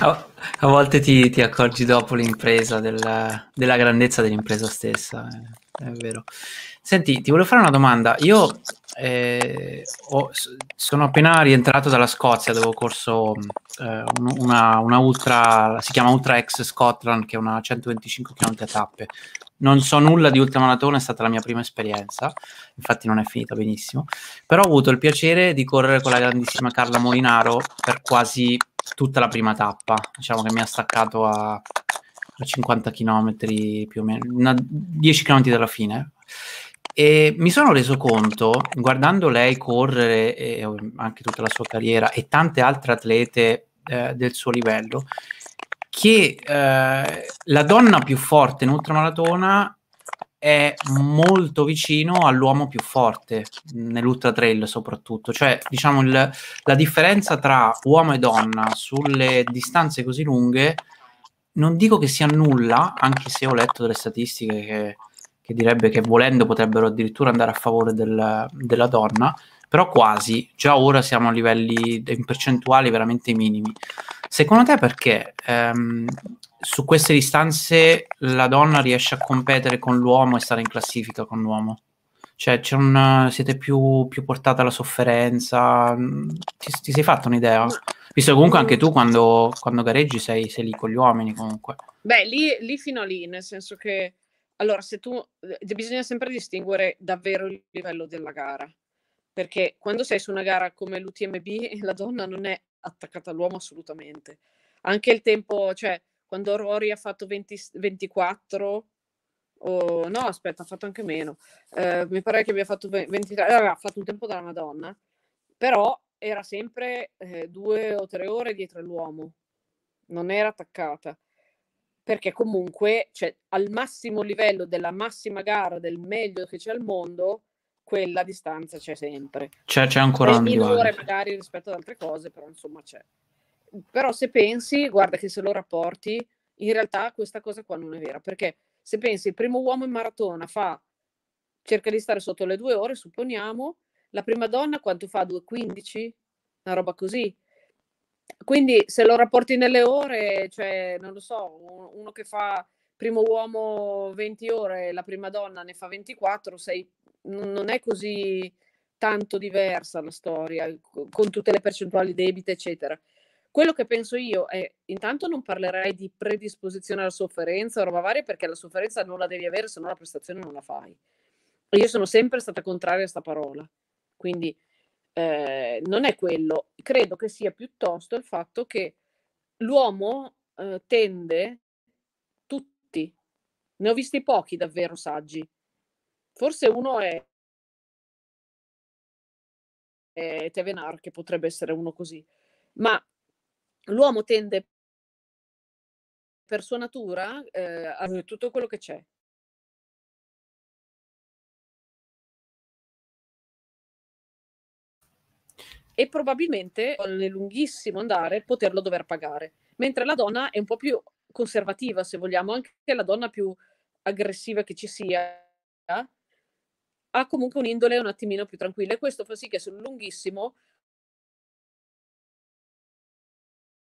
a, a volte ti, ti, accorgi dopo l'impresa, della, della grandezza dell'impresa stessa, eh. è vero. Senti, ti volevo fare una domanda. Io eh, ho, sono appena rientrato dalla Scozia dove ho corso eh, una, una, ultra, si chiama Ultra X Scotland, che è una 125 km a tappe, non so nulla di ultramaratona, è stata la mia prima esperienza, infatti non è finita benissimo, però ho avuto il piacere di correre con la grandissima Carla Molinaro per quasi tutta la prima tappa, diciamo che mi ha staccato a, a 50 km più o meno, una, 10 km dalla fine. E mi sono reso conto, guardando lei correre e anche tutta la sua carriera e tante altre atlete eh, del suo livello, che eh, la donna più forte in ultramaratona è molto vicino all'uomo più forte nell'ultra trail soprattutto cioè diciamo il, la differenza tra uomo e donna sulle distanze così lunghe non dico che sia nulla anche se ho letto delle statistiche che, che direbbe che volendo potrebbero addirittura andare a favore del, della donna però quasi già ora siamo a livelli in percentuali veramente minimi Secondo te perché ehm, su queste distanze la donna riesce a competere con l'uomo e stare in classifica con l'uomo? Cioè, un, siete più, più portati alla sofferenza? Mm, ti, ti sei fatta un'idea? Visto che comunque anche mm. tu quando, quando gareggi sei, sei, lì con gli uomini comunque. Beh, lì, lì fino lì, nel senso che... Allora, se tu... Eh, bisogna sempre distinguere davvero il livello della gara perché quando sei su una gara come l'UTMB la donna non è attaccata all'uomo assolutamente. Anche il tempo, cioè, quando Rory ha fatto 20, 24, o no, aspetta, ha fatto anche meno. Eh, mi pare che abbia fatto 23, ha fatto un tempo dalla Madonna, però era sempre eh, due o tre ore dietro l'uomo, non era attaccata. Perché comunque, cioè, al massimo livello della massima gara del meglio che c'è al mondo, quella distanza c'è sempre. C'è, c'è ancora. È minore magari rispetto ad altre cose, però insomma c'è. Però se pensi, guarda che se lo rapporti, in realtà questa cosa qua non è vera, perché se pensi il primo uomo in maratona fa, cerca di stare sotto le due ore, supponiamo, la prima donna quanto fa? 2,15? Una roba così. Quindi se lo rapporti nelle ore, cioè, non lo so, uno che fa primo uomo 20 ore, la prima donna ne fa 24, sei, non è così tanto diversa la storia, con tutte le percentuali debite, eccetera. Quello che penso io è, intanto non parlerei di predisposizione alla sofferenza o roba varia, perché la sofferenza non la devi avere, se no la prestazione non la fai. Io sono sempre stata contraria a questa parola, quindi eh, non è quello. Credo che sia piuttosto il fatto che l'uomo eh, tende ne ho visti pochi davvero saggi. Forse uno è, è Tevenar, che potrebbe essere uno così. Ma l'uomo tende per sua natura eh, a tutto quello che c'è. E probabilmente nel lunghissimo andare poterlo dover pagare. Mentre la donna è un po' più conservativa, se vogliamo, anche la donna più aggressiva che ci sia, ha comunque un'indole un attimino più tranquilla e questo fa sì che sul lunghissimo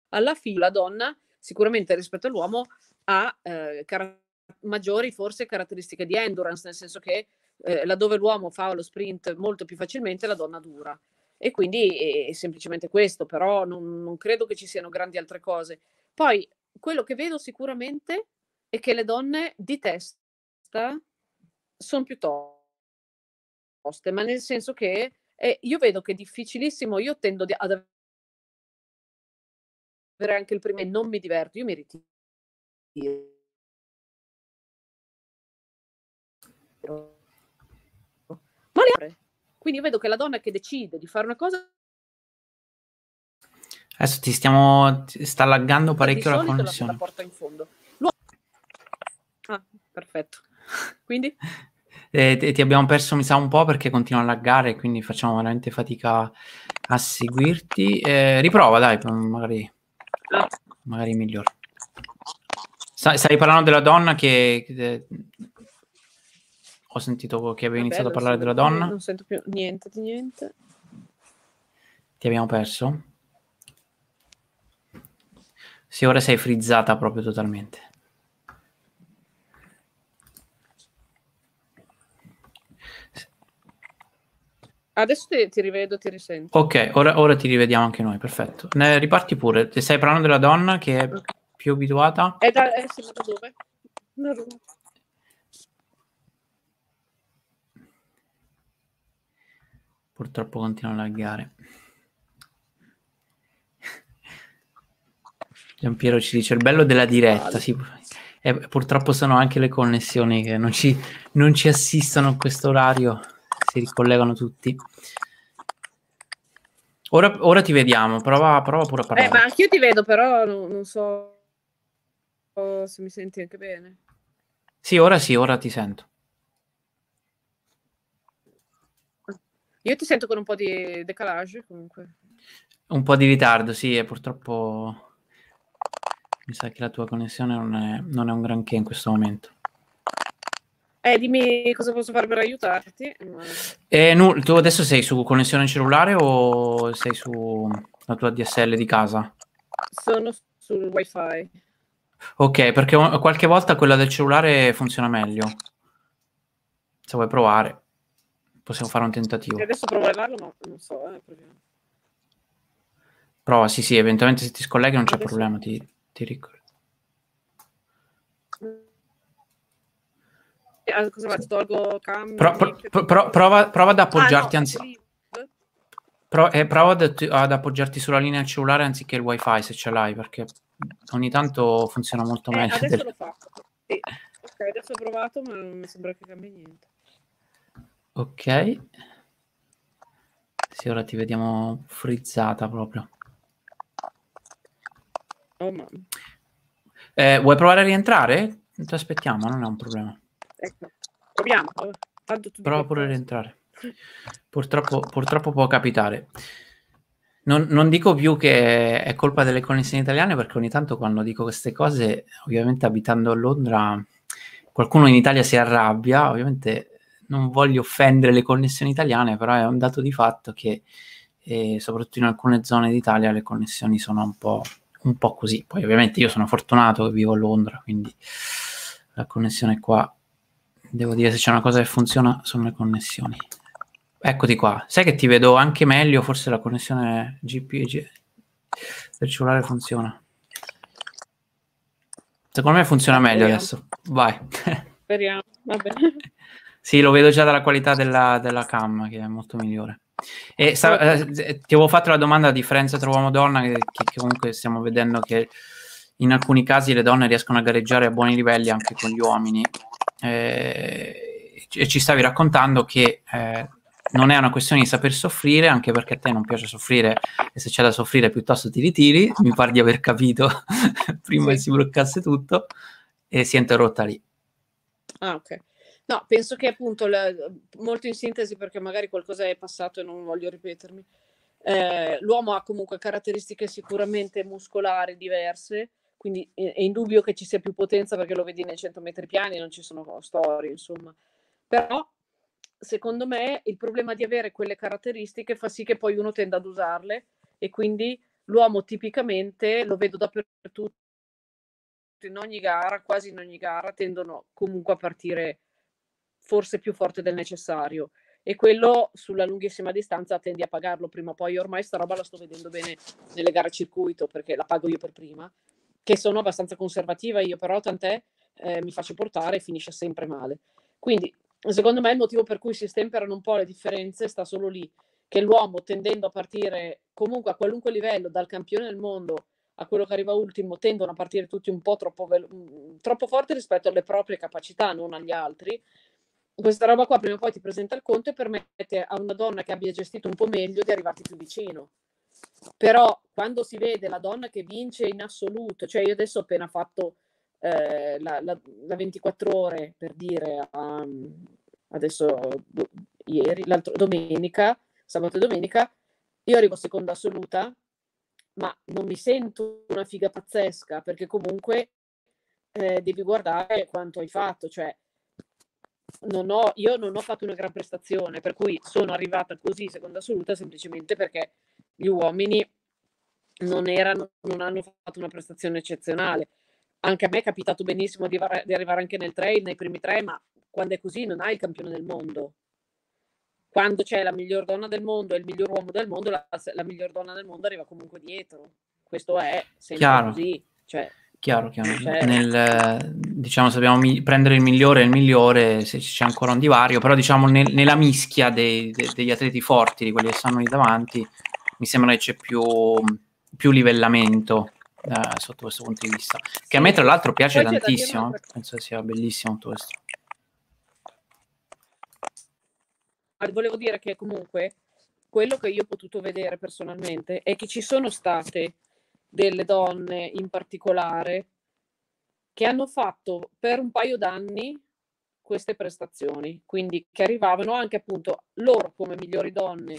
alla fine la donna sicuramente rispetto all'uomo ha eh, car- maggiori forse caratteristiche di endurance, nel senso che eh, laddove l'uomo fa lo sprint molto più facilmente la donna dura. E quindi è, semplicemente questo, però non, non credo che ci siano grandi altre cose. Poi quello che vedo sicuramente è che le donne di testa sono piuttosto, ma nel senso che eh, io vedo che è difficilissimo, io tendo ad avere anche il primo e non mi diverto, io mi ritiro. Ma le quindi vedo che la donna che decide di fare una cosa Adesso ti stiamo. Sta laggando eh, parecchio la connessione. La porta in fondo perfetto. Quindi? E, eh, e ti abbiamo perso, mi sa, un po' perché continua a laggare, quindi facciamo veramente fatica a seguirti. Eh, riprova, dai, magari, no. magari miglior. Stai, parlando della donna che... che eh, ho sentito che avevi Vabbè, iniziato a parlare della donna. Non sento più niente di niente. Ti abbiamo perso? Sì, ora sei frizzata proprio totalmente. Adesso ti, ti, rivedo, ti risento. Ok, ora, ora, ti rivediamo anche noi, perfetto. Ne riparti pure. Ti stai parlando della donna che è più abituata? È da, è, eh, sì, da dove? Da Roma. Purtroppo continua a laggare. Giampiero ci dice il bello della diretta, sì, e eh, purtroppo sono anche le connessioni che non ci, non ci assistono a questo orario si ricollegano tutti. Ora, ora ti vediamo, prova, prova pure a eh, parlare. Eh, ma anch'io ti vedo, però non, non so se mi senti anche bene. Sì, ora sì, ora ti sento. Io ti sento con un po' di decalage comunque. Un po' di ritardo, sì, e purtroppo mi sa che la tua connessione non è, non è un granché in questo momento. Eh, dimmi cosa posso fare per aiutarti. Eh, no, tu adesso sei su connessione cellulare o sei sulla tua DSL di casa? Sono sul wifi. Ok, perché qualche volta quella del cellulare funziona meglio. Se vuoi provare, possiamo fare un tentativo. E adesso provo a levarlo, ma non so. Eh, Prova, sì, sì, eventualmente se ti scolleghi non c'è adesso... problema, ti, ti ricordo. Ah, cosa faccio? Tolgo cambio. Pro, pro, pro, prova, prova, ad appoggiarti ah, no, anzi. Eh, prova ad, ad, appoggiarti sulla linea cellulare anziché il wifi se ce l'hai, perché ogni tanto funziona molto eh, meglio. Adesso del... l'ho fatto. Sì. Ok, adesso ho provato, ma non mi sembra che cambi niente. Ok. Sì, ora ti vediamo frizzata proprio. Oh, eh, vuoi provare a rientrare? Ti aspettiamo, non è un problema. Ecco, proviamo. Tanto Prova pure a rientrare. Purtroppo, purtroppo può capitare. Non, non, dico più che è colpa delle connessioni italiane perché ogni tanto quando dico queste cose, ovviamente abitando a Londra, qualcuno in Italia si arrabbia, ovviamente non voglio offendere le connessioni italiane, però è un dato di fatto che eh, soprattutto in alcune zone d'Italia le connessioni sono un po', un po' così. Poi ovviamente io sono fortunato che vivo a Londra, quindi la connessione qua Devo dire, se c'è una cosa che funziona sono le connessioni. Eccoti qua. Sai che ti vedo anche meglio, forse la connessione GPG del cellulare funziona. Secondo me funziona Speriamo. meglio adesso. Vai. Speriamo, va bene. Sì, lo vedo già dalla qualità della, della cam, che è molto migliore. E, sa, eh, eh, ti avevo fatto la domanda a differenza tra uomo e donna, che, che comunque stiamo vedendo che in alcuni casi le donne riescono a gareggiare a buoni livelli anche con gli uomini eh, e ci stavi raccontando che eh, non è una questione di saper soffrire, anche perché a te non piace soffrire e se c'è da soffrire piuttosto ti ritiri, mi pare di aver capito prima che si bloccasse tutto e si è interrotta lì. Ah, ok. No, penso che appunto, la, molto in sintesi perché magari qualcosa è passato e non voglio ripetermi, eh, l'uomo ha comunque caratteristiche sicuramente muscolari diverse, quindi è indubbio che ci sia più potenza perché lo vedi nei 100 metri piani non ci sono storie, insomma. Però, secondo me, il problema di avere quelle caratteristiche fa sì che poi uno tenda ad usarle e quindi l'uomo tipicamente, lo vedo dappertutto, in ogni gara, quasi in ogni gara, tendono comunque a partire forse più forte del necessario. E quello sulla lunghissima distanza tendi a pagarlo prima o poi. Ormai sta roba la sto vedendo bene nelle gare a circuito perché la pago io per prima che sono abbastanza conservativa io, però tant'è eh, mi faccio portare e finisce sempre male. Quindi, secondo me, il motivo per cui si stemperano un po' le differenze sta solo lì, che l'uomo tendendo a partire comunque a qualunque livello, dal campione del mondo a quello che arriva ultimo, tendono a partire tutti un po' troppo, velo- mm, troppo forti rispetto alle proprie capacità, non agli altri. Questa roba qua prima o poi ti presenta il conto e permette a una donna che abbia gestito un po' meglio di arrivarti più vicino. Però quando si vede la donna che vince in assoluto, cioè io adesso ho appena fatto eh, la, la, la, 24 ore per dire um, adesso do, ieri, l'altro domenica, sabato e domenica, io arrivo seconda assoluta, ma non mi sento una figa pazzesca perché comunque eh, devi guardare quanto hai fatto, cioè non ho, io non ho fatto una gran prestazione, per cui sono arrivata così seconda assoluta semplicemente perché gli uomini non, erano, non hanno fatto una prestazione eccezionale. Anche a me è capitato benissimo di, di arrivare anche nel trail, nei primi tre, ma quando è così non hai il campione del mondo. Quando c'è la miglior donna del mondo e il miglior uomo del mondo, la, la miglior donna del mondo arriva comunque dietro. Questo è sempre chiaro. così. Cioè, chiaro, chiaro. Cioè... Nel, diciamo, se dobbiamo mi- prendere il migliore e il migliore, se c'è ancora un divario, però diciamo nel, nella mischia dei, de- degli atleti forti, di quelli che stanno lì davanti, mi sembra che c'è più, più livellamento eh, sotto questo punto di vista. Che a me, tra l'altro, piace tantissimo. Penso sia bellissimo tutto questo. Volevo dire che comunque quello che io ho potuto vedere personalmente è che ci sono state delle donne in particolare che hanno fatto per un paio d'anni queste prestazioni, quindi che arrivavano anche appunto loro come migliori donne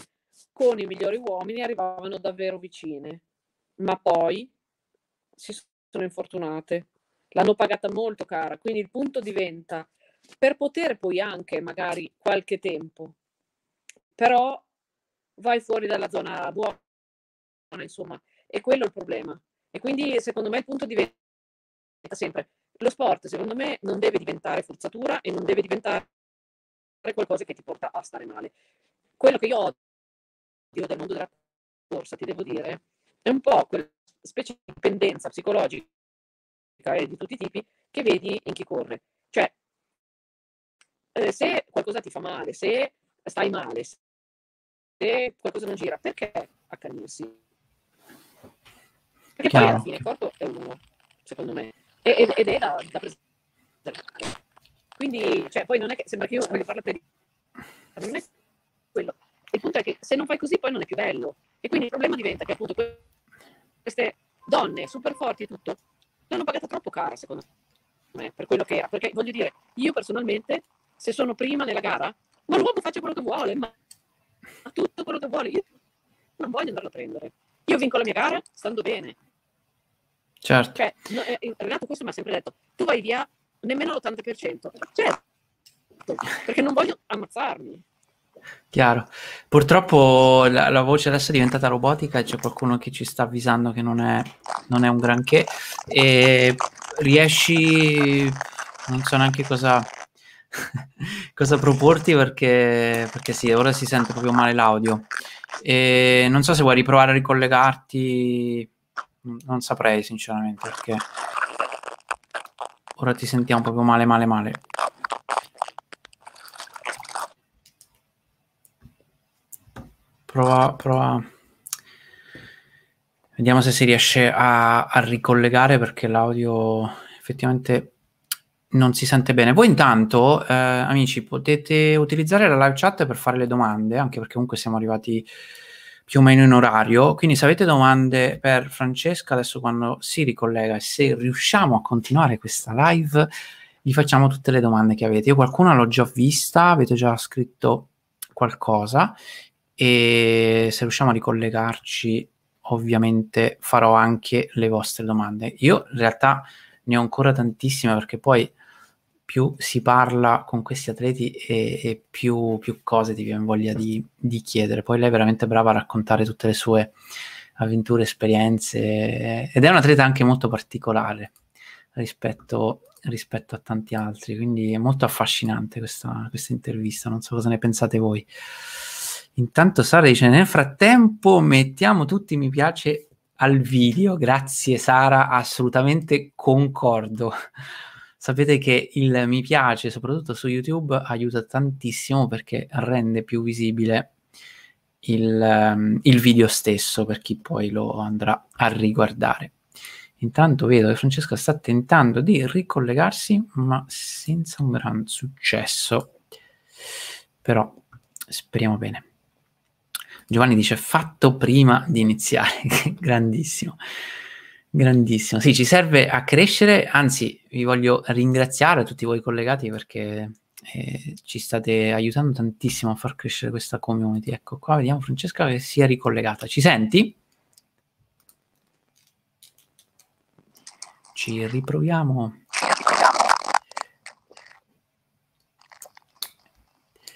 con i migliori uomini arrivavano davvero vicine, ma poi si sono infortunate. L'hanno pagata molto cara, quindi il punto diventa per poter poi anche magari qualche tempo, però vai fuori dalla zona buona, insomma, e quello è il problema. E quindi secondo me il punto diventa sempre lo sport, secondo me, non deve diventare forzatura e non deve diventare qualcosa che ti porta a stare male. Quello che io ho io del mondo della corsa, ti devo dire, è un po' quella specie di dipendenza psicologica e eh, di tutti i tipi che vedi in chi corre. Cioè, eh, se qualcosa ti fa male, se stai male, se qualcosa non gira, perché accanirsi? Perché Chiaro. poi alla fine il corpo è uno, secondo me, ed, ed è da, da preservare. Quindi, cioè, poi non è che sembra che io voglio farla per... Non è quello il punto è che se non fai così poi non è più bello. E quindi il problema diventa che appunto queste donne super forti e tutto l'hanno pagata troppo cara, secondo me, per quello che era. Perché voglio dire, io personalmente, se sono prima nella gara, ma l'uomo faccia quello che vuole, ma tutto quello che vuole. Io non voglio andarlo a prendere. Io vinco la mia gara stando bene. Certo. Cioè, no, eh, Renato questo mi ha sempre detto, tu vai via nemmeno l'80%. Certo, perché non voglio ammazzarmi. Chiaro. Purtroppo la, la, voce adesso è diventata robotica e c'è qualcuno che ci sta avvisando che non è, non è un granché. E riesci, non so neanche cosa, cosa proporti perché, perché sì, ora si sente proprio male l'audio. E non so se vuoi riprovare a ricollegarti, non saprei sinceramente perché ora ti sentiamo proprio male, male, male. Prova, prova. Vediamo se si riesce a, a ricollegare perché l'audio effettivamente non si sente bene. Voi intanto, eh, amici, potete utilizzare la live chat per fare le domande, anche perché comunque siamo arrivati più o meno in orario. Quindi se avete domande per Francesca, adesso quando si ricollega e se riusciamo a continuare questa live, gli facciamo tutte le domande che avete. Io qualcuna l'ho già vista, avete già scritto qualcosa e se riusciamo a ricollegarci ovviamente farò anche le vostre domande. Io in realtà ne ho ancora tantissime perché poi più si parla con questi atleti e, e più, più, cose ti viene voglia di, di, chiedere. Poi lei è veramente brava a raccontare tutte le sue avventure, esperienze ed è un atleta anche molto particolare rispetto, rispetto a tanti altri, quindi è molto affascinante questa, questa intervista, non so cosa ne pensate voi. Intanto Sara dice, nel frattempo mettiamo tutti mi piace al video. Grazie Sara, assolutamente concordo. Sapete che il mi piace, soprattutto su YouTube, aiuta tantissimo perché rende più visibile il, um, il video stesso per chi poi lo andrà a riguardare. Intanto vedo che Francesca sta tentando di ricollegarsi, ma senza un gran successo. Però speriamo bene. Giovanni dice fatto prima di iniziare, grandissimo, grandissimo. Sì, ci serve a crescere, anzi vi voglio ringraziare a tutti voi collegati perché eh, ci state aiutando tantissimo a far crescere questa community. Ecco qua, vediamo Francesca che si è ricollegata. Ci senti? Ci riproviamo.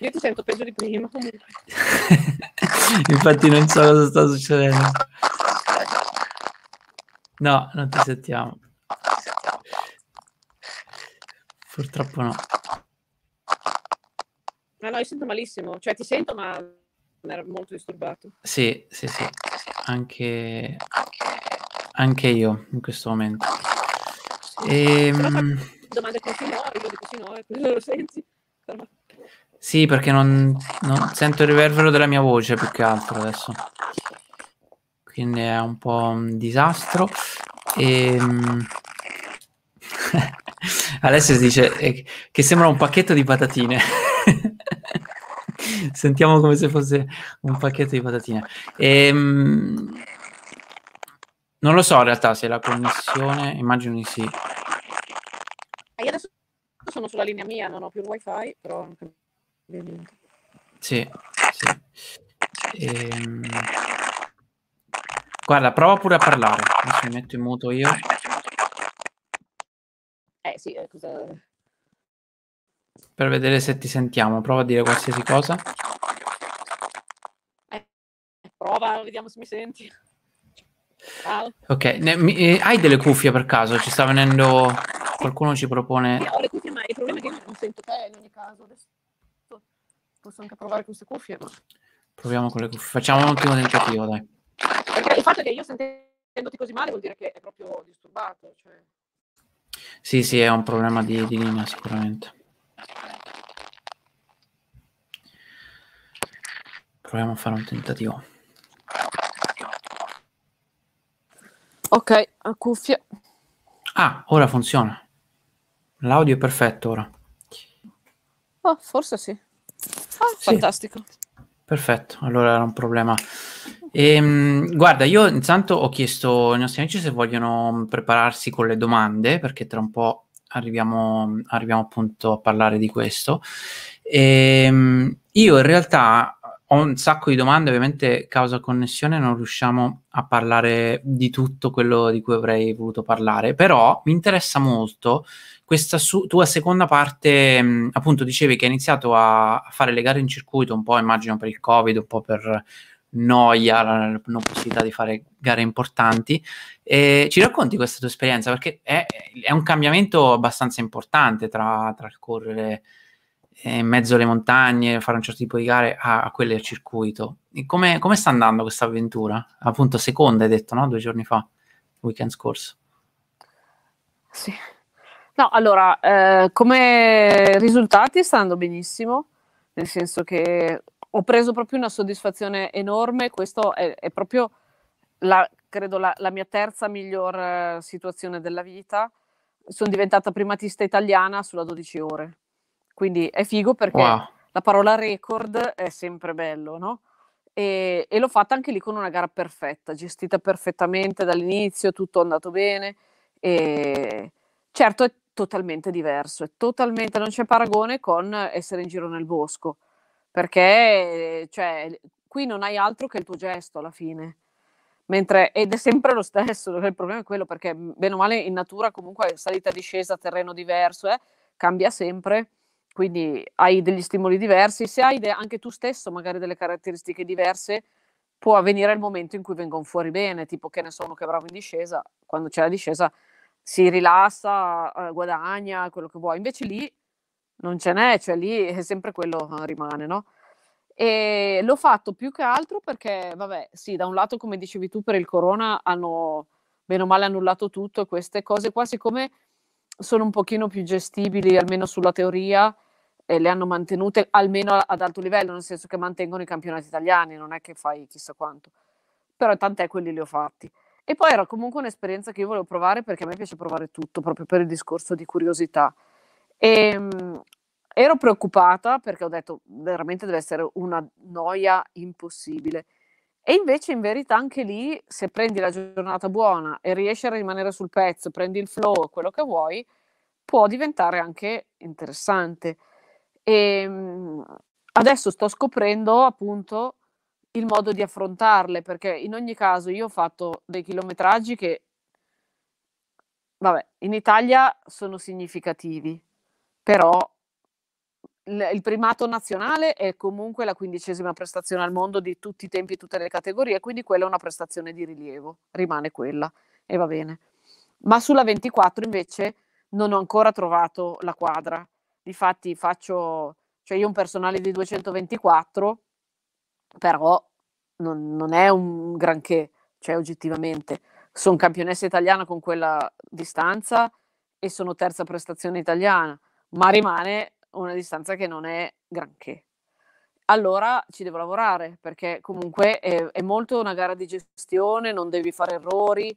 Io ti sento peggio di prima comunque. Infatti non so cosa sta succedendo. No, non ti sentiamo. Purtroppo no. Ma no, io sento malissimo, cioè ti sento ma ero molto disturbato. Sì, sì, sì, anche, anche io in questo momento. Sì. E... Ehm. Domande così no, così no, così lo senti. Sì, perché non, non sento il riverbero della mia voce più che altro adesso. Quindi è un po' un disastro. E... Ehm, Alessio dice eh, che sembra un pacchetto di patatine. Sentiamo come se fosse un pacchetto di patatine. E, ehm, non lo so in realtà se la connessione, immagino di sì. Io adesso sono sulla linea mia, non ho più il wifi, però sì, sì. Ehm... Guarda, prova pure a parlare, adesso mi metto in muto io. Eh sì, eh, cosa... Per vedere se ti sentiamo, prova a dire qualsiasi cosa. Eh, prova, vediamo se mi senti. Ciao. Ok, ne, mi, eh, hai delle cuffie per caso? Ci sta venendo... Qualcuno ci propone... Sì, ho le cuffie, ma il problema è che non sento te in ogni caso adesso. Posso anche provare queste cuffie, ma... Proviamo con le cuffie. Facciamo un ultimo tentativo, dai. Perché il fatto che io sentendoti così male vuol dire che è proprio disturbato, cioè... Sì, sì, è un problema di, di linea, sicuramente. Proviamo a fare un tentativo. Ok, a cuffia. Ah, ora funziona. L'audio è perfetto ora. Oh, forse sì. Oh, sì. Fantastico. Perfetto, allora era un problema. Ehm, guarda, io intanto ho chiesto ai nostri amici se vogliono mm, prepararsi con le domande, perché tra un po' arriviamo, mm, arriviamo appunto a parlare di questo. Ehm, io in realtà ho un sacco di domande, ovviamente causa connessione non riusciamo a parlare di tutto quello di cui avrei voluto parlare, però mi interessa molto questa su- tua seconda parte, mh, mm, appunto dicevi che hai iniziato a-, fare le gare in circuito, un po' immagino per il Covid, un po' per noia, la non possibilità di fare gare importanti. E ci racconti questa tua esperienza perché è, è un cambiamento abbastanza importante tra, tra il correre eh, in mezzo alle montagne, fare un certo tipo di gare a, a quelle a circuito. Come, come, sta andando questa avventura? Appunto, seconda hai detto, no? Due giorni fa, weekend scorso. Sì. No, allora, eh, come risultati sta andando benissimo, nel senso che ho preso proprio una soddisfazione enorme, questo è, è proprio la, credo la, la, mia terza miglior eh, situazione della vita. Sono diventata primatista italiana sulla 12 ore quindi è figo perché wow. la parola record è sempre bello, no? E, e, l'ho fatta anche lì con una gara perfetta, gestita perfettamente dall'inizio, tutto è andato bene. E certo è totalmente diverso, è totalmente non c'è paragone con essere in giro nel bosco, perché cioè, qui non hai altro che il tuo gesto alla fine. Mentre, ed è sempre lo stesso, il problema è quello perché mhmm, bene o male in natura comunque salita e discesa, terreno diverso, eh, cambia sempre quindi hai degli stimoli diversi, se hai de- anche tu stesso magari delle caratteristiche diverse, può avvenire il momento in cui vengono fuori bene, tipo che ne so, uno che è bravo in discesa, quando c'è la discesa si rilassa, eh, guadagna, quello che vuoi, invece lì non ce n'è, cioè lì è sempre quello che eh, rimane, no? E l'ho fatto più che altro perché, vabbè, sì, da un lato, come dicevi tu, per il corona hanno bene o male annullato tutto e queste cose qua, siccome sono un pochino più gestibili, almeno sulla teoria, eh, le hanno mantenute almeno ad alto livello, nel senso che mantengono i campionati italiani, non è che fai chissà quanto, però tant'è quelli li ho fatti. E poi era comunque un'esperienza che io volevo provare perché a me piace provare tutto, proprio per il discorso di curiosità. E, ehm, mh, ero preoccupata perché ho detto veramente deve essere una noia impossibile. E invece in verità anche lì, se prendi la giornata buona e riesci a rimanere sul pezzo, prendi il flow, quello che vuoi, può diventare anche interessante. E ehm, adesso sto scoprendo appunto il modo di affrontarle, perché in ogni caso io ho fatto dei chilometraggi che, vabbè, in Italia sono significativi, però il primato nazionale è comunque la quindicesima prestazione al mondo di tutti i tempi e tutte le categorie, quindi quella è una prestazione di rilievo, rimane quella e va bene. Ma sulla 24 invece non ho ancora trovato la quadra difatti faccio, cioè io un personale di 224, però non, non è un granché, cioè oggettivamente. Sono campionessa italiana con quella distanza e sono terza prestazione italiana, ma rimane una distanza che non è granché. Allora ci devo lavorare perché comunque è, è molto una gara di gestione, non devi fare errori,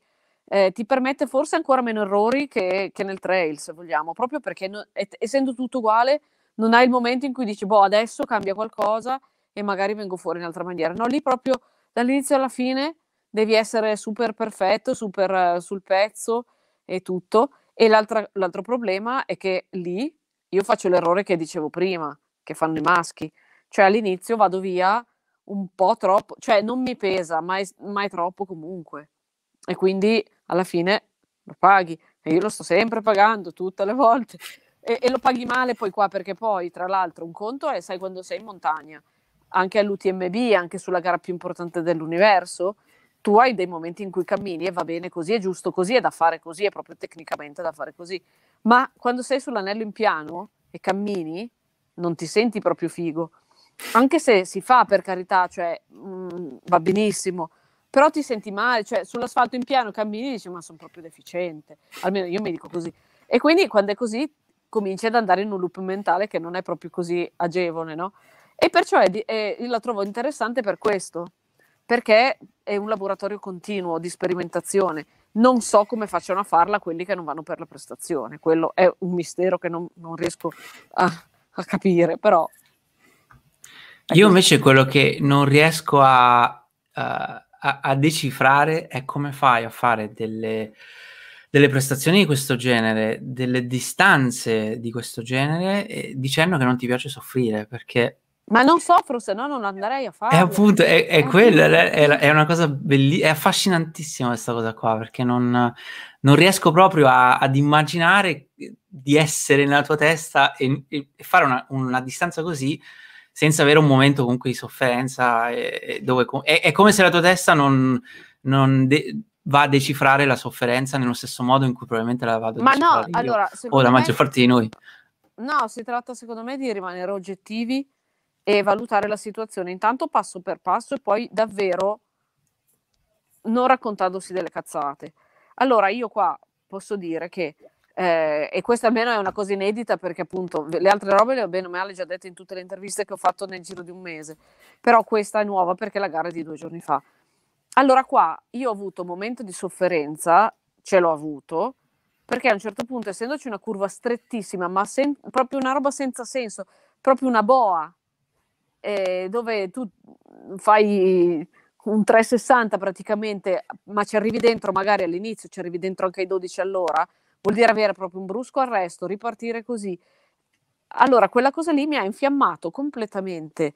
eh, ti permette forse ancora meno errori che, che nel trail, se vogliamo, proprio perché no, et- essendo tutto uguale non hai il momento in cui dici, boh, adesso cambia qualcosa e magari vengo fuori in altra maniera. No, lì proprio dall'inizio alla fine devi essere super perfetto, super uh, sul pezzo e tutto. E l'altro problema è che lì io faccio l'errore che dicevo prima, che fanno i maschi. Cioè all'inizio vado via un po' troppo, cioè non mi pesa mai, mai troppo comunque. E quindi alla fine lo paghi. E io lo sto sempre pagando tutte le volte. E, e lo paghi male poi qua, perché poi, tra l'altro, un conto è, sai, quando sei in montagna, anche all'UTMB, anche sulla gara più importante dell'universo, tu hai dei momenti in cui cammini e va bene così, è giusto così, è da fare così, è proprio tecnicamente da fare così. Ma quando sei sull'anello in piano e cammini, non ti senti proprio figo. Anche se si fa per carità, cioè mh, mm, va benissimo, però ti senti male, cioè sull'asfalto in piano cammini e dici ma sono proprio deficiente, almeno io mi dico così. E quindi quando è così cominci ad andare in un loop mentale che non è proprio così agevole, no? E perciò è di, è, la trovo interessante per questo, perché è un laboratorio continuo di sperimentazione. Non so come facciano a farla quelli che non vanno per la prestazione, quello è un mistero che non, non riesco a, a capire, però... Io invece quello che non riesco a... Uh a, decifrare è come fai a fare delle, delle prestazioni di questo genere, delle distanze di questo genere, eh, dicendo che non ti piace soffrire, perché... Ma non soffro, se no non andrei a eh, fare. È appunto, è, è eh. quello, è, è, una cosa bellissima, è affascinantissima questa cosa qua, perché non, non riesco proprio a, ad immaginare di essere nella tua testa e, e fare una, una distanza così senza avere un momento comunque di sofferenza, e, e dove, è, è, come se la tua testa non, non de- va a decifrare la sofferenza nello stesso modo in cui probabilmente la vado a Ma no, io, allora, o la maggior parte di noi. No, si tratta secondo me di rimanere oggettivi e valutare la situazione intanto passo per passo e poi davvero non raccontandosi delle cazzate. Allora, io qua posso dire che eh, e questa almeno è una cosa inedita perché appunto le altre robe le ho bene o male già dette in tutte le interviste che ho fatto nel giro di un mese, però questa è nuova perché la gara è di due giorni fa. Allora qua io ho avuto un momento di sofferenza, ce l'ho avuto, perché a un certo punto essendoci una curva strettissima, ma sen- proprio una roba senza senso, proprio una boa, eh, dove tu fai un 360 praticamente, ma ci arrivi dentro magari all'inizio, ci arrivi dentro anche ai 12 all'ora, vuol dire avere proprio un brusco arresto, ripartire così. Allora, quella cosa lì mi ha infiammato completamente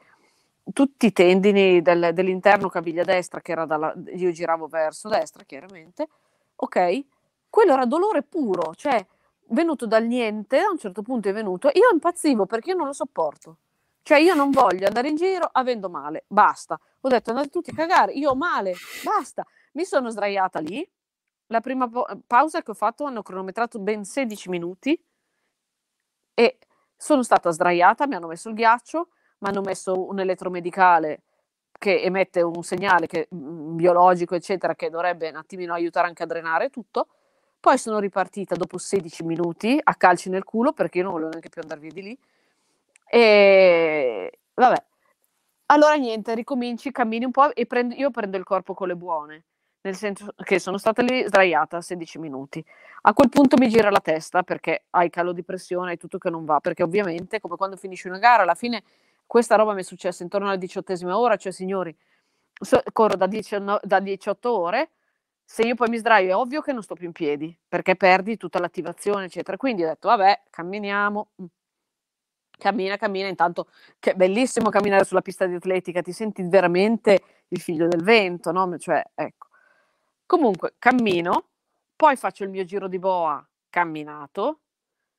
tutti i tendini del, dell'interno caviglia destra, che era dalla, io giravo verso destra chiaramente, ok? Quello era dolore puro, cioè venuto dal niente, a un certo punto è venuto, io impazzivo perché io non lo sopporto. Cioè io non voglio andare in giro avendo male, basta. Ho detto andate tutti a cagare, io ho male, basta. Mi sono sdraiata lì, la prima pausa che ho fatto hanno cronometrato ben 16 minuti e sono stata sdraiata, mi hanno messo il ghiaccio, mi hanno messo un elettromedicale che emette un segnale che, mm, mm, biologico, eccetera, che dovrebbe un attimino aiutare anche a drenare tutto. Poi sono ripartita dopo 16 minuti a calci nel culo perché io non volevo neanche più andare via di lì. E vabbè, allora niente, ricominci, cammini un po' e prendo, io prendo il corpo con le buone nel senso che sono stata lì sdraiata 16 minuti. A quel punto mi gira la testa perché hai calo di pressione, e tutto che non va, perché ovviamente come quando finisci una gara, alla fine questa roba mi è successa intorno alla diciottesima ora, cioè signori, so, corro da, 19, da 18 ore, se io poi mi sdraio è ovvio che non sto più in piedi, perché perdi tutta l'attivazione, eccetera. Quindi ho detto, vabbè, camminiamo, mm. cammina, cammina, intanto che è bellissimo camminare sulla pista di atletica, ti senti veramente il figlio del vento, no? Cioè, ecco. Comunque cammino, poi faccio il mio giro di boa camminato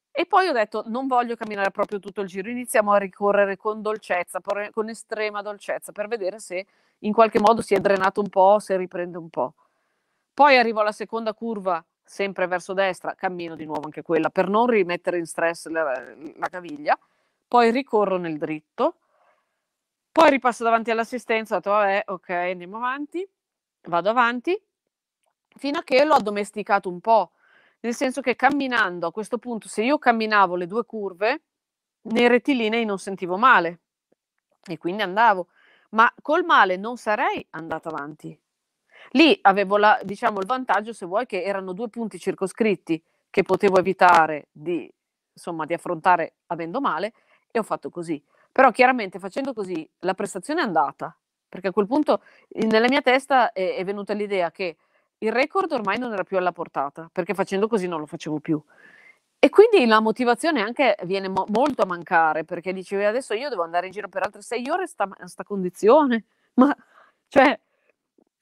e poi ho detto non voglio camminare proprio tutto il giro, iniziamo a ricorrere con dolcezza, con estrema dolcezza per vedere se in qualche modo si è drenato un po', se riprende un po'. Poi arrivo alla seconda curva, sempre verso destra, cammino di nuovo anche quella per non rimettere in stress la, la caviglia, poi ricorro nel dritto, poi ripasso davanti all'assistenza, ho detto vabbè, ok, andiamo avanti, vado avanti, fino a che l'ho addomesticato un po', nel senso che camminando a questo punto, se io camminavo le due curve, nei rettilinei non sentivo male e quindi andavo, ma col male non sarei andata avanti. Lì avevo la, diciamo, il vantaggio, se vuoi, che erano due punti circoscritti che potevo evitare di, insomma, di affrontare avendo male e ho fatto così. Però chiaramente facendo così la prestazione è andata, perché a quel punto nella mia testa è, è venuta l'idea che il record ormai non era più alla portata, perché facendo così non lo facevo più. E quindi la motivazione anche viene mo- molto a mancare, perché dicevi adesso io devo andare in giro per altre sei ore sta, sta condizione, ma cioè...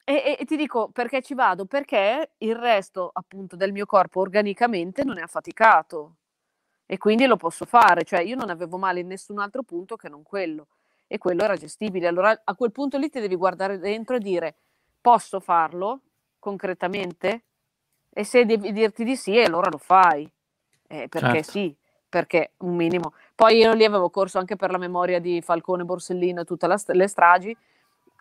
E, e, e ti dico perché ci vado? Perché il resto appunto del mio corpo organicamente non è affaticato e quindi lo posso fare, cioè io non avevo male in nessun altro punto che non quello e quello era gestibile. Allora a quel punto lì ti devi guardare dentro e dire posso farlo, concretamente? E se devi dirti di sì, allora lo fai. Eh, perché certo. sì, perché un minimo. Poi io lì avevo corso anche per la memoria di Falcone Borsellino e tutte le stragi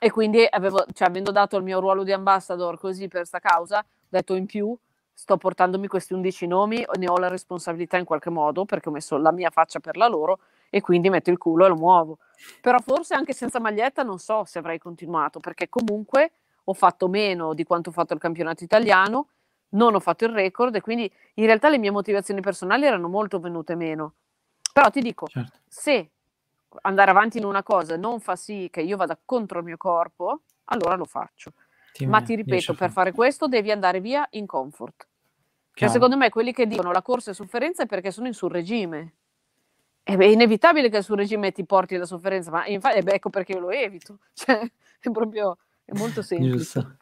e quindi avevo, cioè, avendo dato il mio ruolo di ambassador così per sta causa, ho detto in più sto portandomi questi 11 nomi, ne ho la responsabilità in qualche modo perché ho messo la mia faccia per la loro e quindi metto il culo e lo muovo. Però forse anche senza maglietta non so se avrei continuato perché comunque ho fatto meno di quanto ho fatto il campionato italiano, non ho fatto il record e quindi in realtà le mie motivazioni personali erano molto venute meno. Però ti dico, certo. se andare avanti in una cosa non fa sì che io vada contro il mio corpo, allora lo faccio. Ti Ma ti ripeto, per fare questo devi andare via in comfort. Cioè, secondo me quelli che dicono la corsa è sofferenza è perché sono in sul regime. È inevitabile che sul regime ti porti la sofferenza, ma infatti ecco perché io lo evito. Cioè, è proprio è molto semplice. Giusto.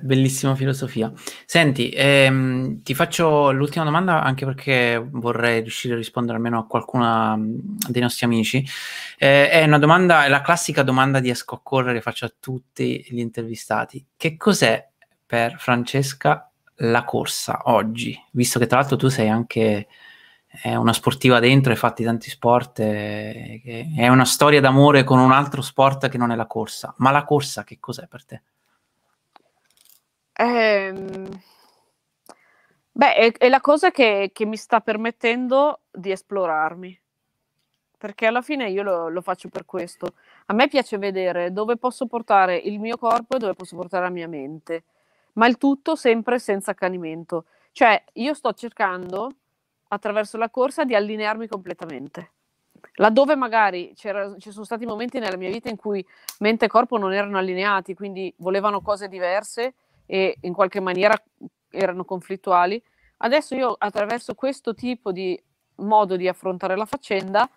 bellissima filosofia. Senti, ehm, ti faccio l'ultima domanda anche perché vorrei riuscire a rispondere almeno a qualcuno dei nostri amici. Eh, è una domanda, è la classica domanda di Escoccorre che faccio a tutti gli intervistati. Che cos'è per Francesca la corsa oggi? Visto che tra l'altro tu sei anche è una sportiva dentro, hai fatti tanti sport, è, eh, è una storia d'amore con un altro sport che non è la corsa. Ma la corsa che cos'è per te? Ehm... Beh, è, è, la cosa che, che, mi sta permettendo di esplorarmi, perché alla fine io lo, lo, faccio per questo. A me piace vedere dove posso portare il mio corpo e dove posso portare la mia mente, ma il tutto sempre senza accanimento. Cioè, io sto cercando attraverso la corsa di allinearmi completamente. Laddove magari ci sono stati momenti nella mia vita in cui mente e corpo non erano allineati, quindi volevano cose diverse e in qualche maniera erano conflittuali, adesso io attraverso questo tipo di modo di affrontare la faccenda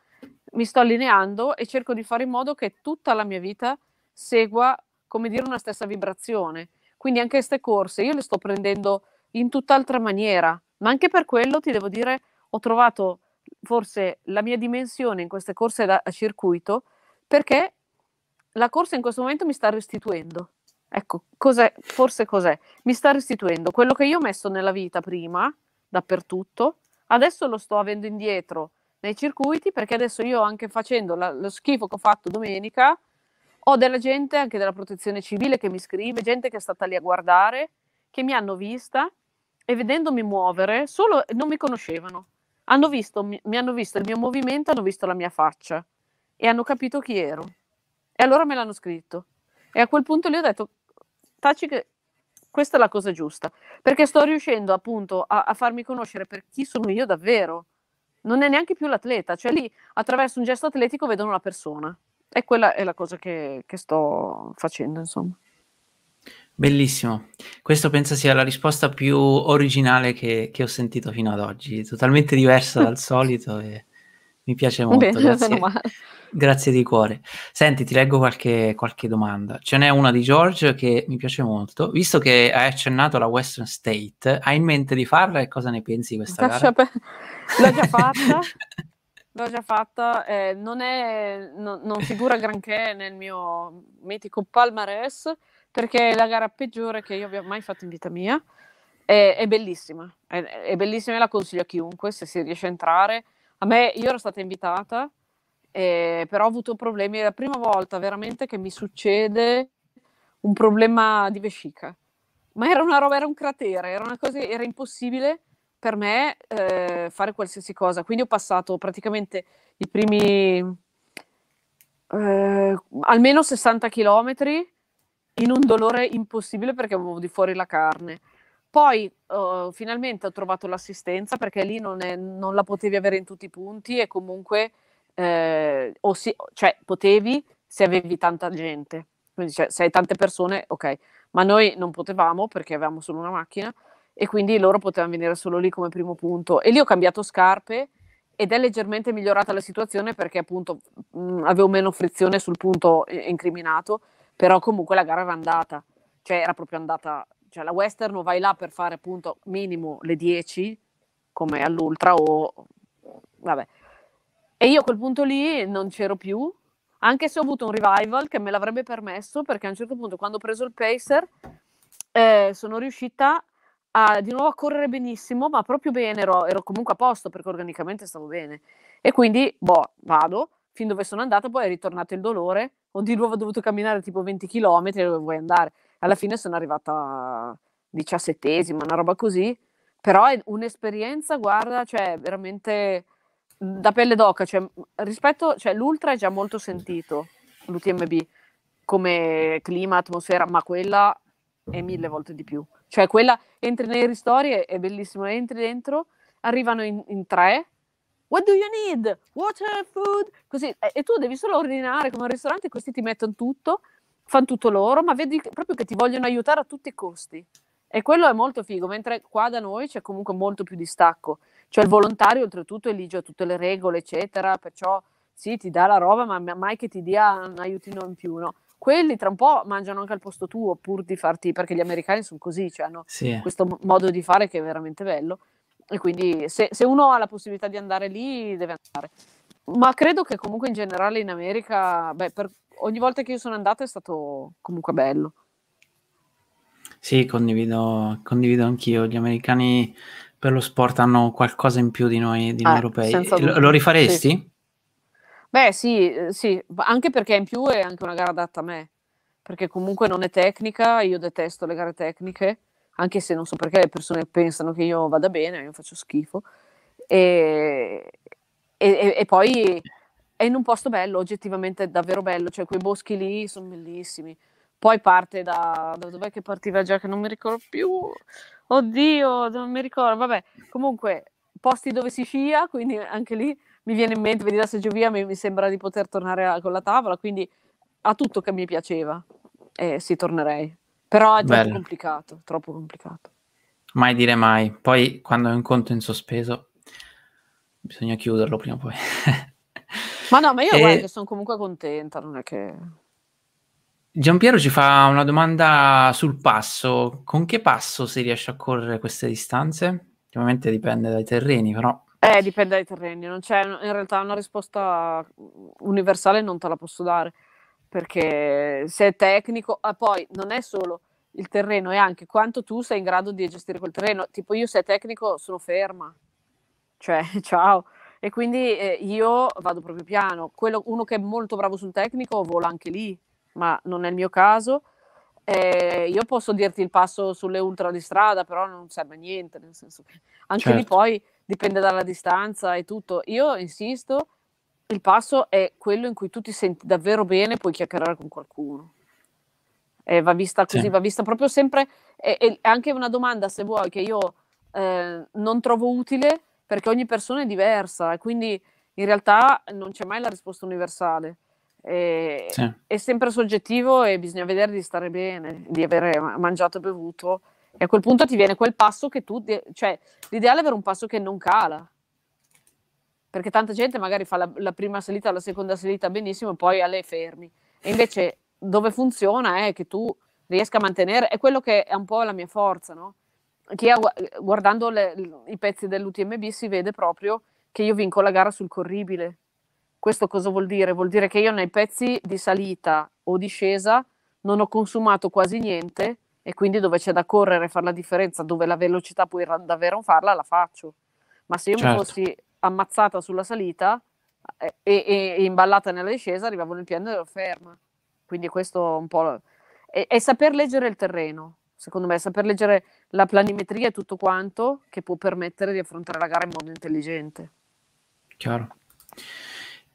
mi sto allineando e cerco di fare in modo che tutta la mia vita segua, come dire, una stessa vibrazione. Quindi anche queste corse io le sto prendendo in tutt'altra maniera, ma anche per quello ti devo dire, ho trovato forse la mia dimensione in queste corse da, a circuito perché la corsa in questo momento mi sta restituendo. Ecco, cos'è, forse cos'è? Mi sta restituendo quello che io ho messo nella vita prima, dappertutto, adesso lo sto avendo indietro nei circuiti perché adesso io anche facendo la, lo schifo che ho fatto domenica, ho della gente anche della protezione civile che mi scrive, gente che è stata lì a guardare, che mi hanno vista e vedendomi muovere, solo non mi conoscevano. Hanno visto, mi, mi hanno visto il mio movimento, hanno visto la mia faccia e hanno capito chi ero. E allora me l'hanno scritto. E a quel punto gli ho detto, taci che questa è la cosa giusta, perché sto riuscendo appunto a, a farmi conoscere per chi sono io davvero. Non è neanche più l'atleta, cioè lì attraverso un gesto atletico vedono la persona. E quella è la cosa che, che sto facendo, insomma. Bellissimo. Questo penso sia la risposta più originale che, che ho sentito fino ad oggi, totalmente diversa dal solito e mi piace molto. Bene, grazie, grazie di cuore. Senti, ti leggo qualche, qualche, domanda. Ce n'è una di George che mi piace molto. Visto che hai accennato alla Western State, hai in mente di farla e cosa ne pensi di questa Lascia gara? Per... L'ho già fatta. L'ho già fatta, eh, non, è, no, non figura granché nel mio mitico palmarès, perché è la gara peggiore che io abbia mai fatto in vita mia. È, è bellissima, è, è bellissima e la consiglio a chiunque se si riesce a entrare. A me, io ero stata invitata, eh, però ho avuto problemi. È la prima volta veramente che mi succede un problema di vescica. Ma era una roba, era un cratere, era una cosa era impossibile per me eh, fare qualsiasi cosa. Quindi ho passato praticamente i primi eh, almeno 60 chilometri in un dolore impossibile perché avevo di fuori la carne. Poi uh, finalmente ho trovato l'assistenza perché lì non, è, non, la potevi avere in tutti i punti e comunque eh, o si, cioè, potevi se avevi tanta gente. Quindi cioè, se hai tante persone, ok, ma noi non potevamo perché avevamo solo una macchina e quindi loro potevano venire solo lì come primo punto. E lì ho cambiato scarpe ed è leggermente migliorata la situazione perché appunto mh, avevo meno frizione sul punto incriminato però comunque la gara era andata, cioè era proprio andata, cioè la Western o vai là per fare appunto minimo le 10 come all'ultra o vabbè. E io a quel punto lì non c'ero più, anche se ho avuto un revival che me l'avrebbe permesso perché a un certo punto quando ho preso il pacer eh, sono riuscita a, di nuovo a correre benissimo, ma proprio bene, ero, ero, comunque a posto perché organicamente stavo bene. E quindi, boh, vado, fin dove sono andata, poi è ritornato il dolore ho di nuovo dovuto camminare tipo 20 km dove vuoi andare. Alla fine sono arrivata diciassettesima, una roba così, però è un'esperienza, guarda, cioè veramente mhmm, da pelle d'oca, cioè, mhmm, rispetto, cioè, l'ultra è già molto sentito, l'UTMB, come clima, atmosfera, ma quella è mille volte di più. Cioè quella, entri nei ristori, è, è bellissimo, entri dentro, arrivano in, in tre, What do you need? Water, food? Così. E tu devi solo ordinare come al ristorante, questi ti mettono tutto, fanno tutto loro, ma vedi proprio che ti vogliono aiutare a tutti i costi. E quello è molto figo, mentre qua da noi c'è comunque molto più distacco. Cioè il volontario oltretutto elige tutte le regole, eccetera, perciò sì, ti dà la roba, ma mai che ti dia un aiutino in più, no? Quelli tra un po' mangiano anche al posto tuo pur di farti, perché gli americani sono così, cioè hanno sì. questo modo di fare che è veramente bello. E quindi se, se uno ha la possibilità di andare lì, deve andare. Ma credo che comunque in generale in America, beh, per, ogni volta che io sono andata è stato comunque bello. Sì, condivido, condivido anch'io. Gli americani per lo sport hanno qualcosa in più di noi, di noi ah, europei. Lo, lo, rifaresti? Sì. Beh, sì, eh, sì, anche perché in più è anche una gara adatta a me, perché comunque non è tecnica, io detesto le gare tecniche anche se non so perché le persone pensano che io vada bene, io faccio schifo. E, e, e poi è in un posto bello, oggettivamente davvero bello, cioè quei boschi lì sono bellissimi. Poi parte da, da dov'è che partiva già che non mi ricordo più. Oddio, non mi ricordo. Vabbè, comunque posti dove si scia, quindi anche lì mi viene in mente vedi la Seggio Via, mi, mi sembra di poter tornare a, con la tavola, quindi a tutto che mi piaceva. Eh, sì, tornerei. Però è troppo Bello. complicato, troppo complicato. Mai dire mai. Poi quando è un conto in sospeso bisogna chiuderlo prima o poi. ma no, ma io e... guarda, sono comunque contenta, non è che... Giampiero ci fa una domanda sul passo. Con che passo si riesce a correre queste distanze? Ovviamente dipende dai terreni, però... Eh, dipende dai terreni. non c'è in realtà una risposta universale non te la posso dare perché se è tecnico, ah, poi non è solo il terreno, è anche quanto tu sei in grado di gestire quel terreno. Tipo io se è tecnico sono ferma, cioè ciao. E quindi eh, io vado proprio piano. Quello, uno che è molto bravo sul tecnico vola anche lì, ma non è il mio caso. Eh, io posso dirti il passo sulle ultra di strada, però non serve a niente, nel senso che anche certo. lì poi dipende dalla distanza e tutto. Io insisto il passo è quello in cui tu ti senti davvero bene e puoi chiacchierare con qualcuno. Eh, va vista così, sì. va vista proprio sempre. È anche una domanda, se vuoi, che io eh, non trovo utile perché ogni persona è diversa e quindi in realtà non c'è mai la risposta universale. Eh, sì. È sempre soggettivo e bisogna vedere di stare bene, di avere mangiato e bevuto. E a quel punto ti viene quel passo che tu, cioè l'ideale è avere un passo che non cala, perché tanta gente magari fa la, la prima salita, la seconda salita benissimo, e poi alle fermi. E invece dove funziona è che tu riesca a mantenere, è quello che è un po' la mia forza, no? Che io, guardando le, i pezzi dell'UTMB si vede proprio che io vinco la gara sul corribile. Questo cosa vuol dire? Vuol dire che io nei pezzi di salita o discesa non ho consumato quasi niente e quindi dove c'è da correre e fare la differenza, dove la velocità puoi davvero farla, la faccio. Ma se io certo. mi fossi ammazzata sulla salita eh, e, e, e imballata nella discesa, arrivavo nel piano e ero ferma. Quindi questo un po'... È, è saper leggere il terreno, secondo me, saper leggere la planimetria e tutto quanto che può permettere di affrontare la gara in modo intelligente. Chiaro.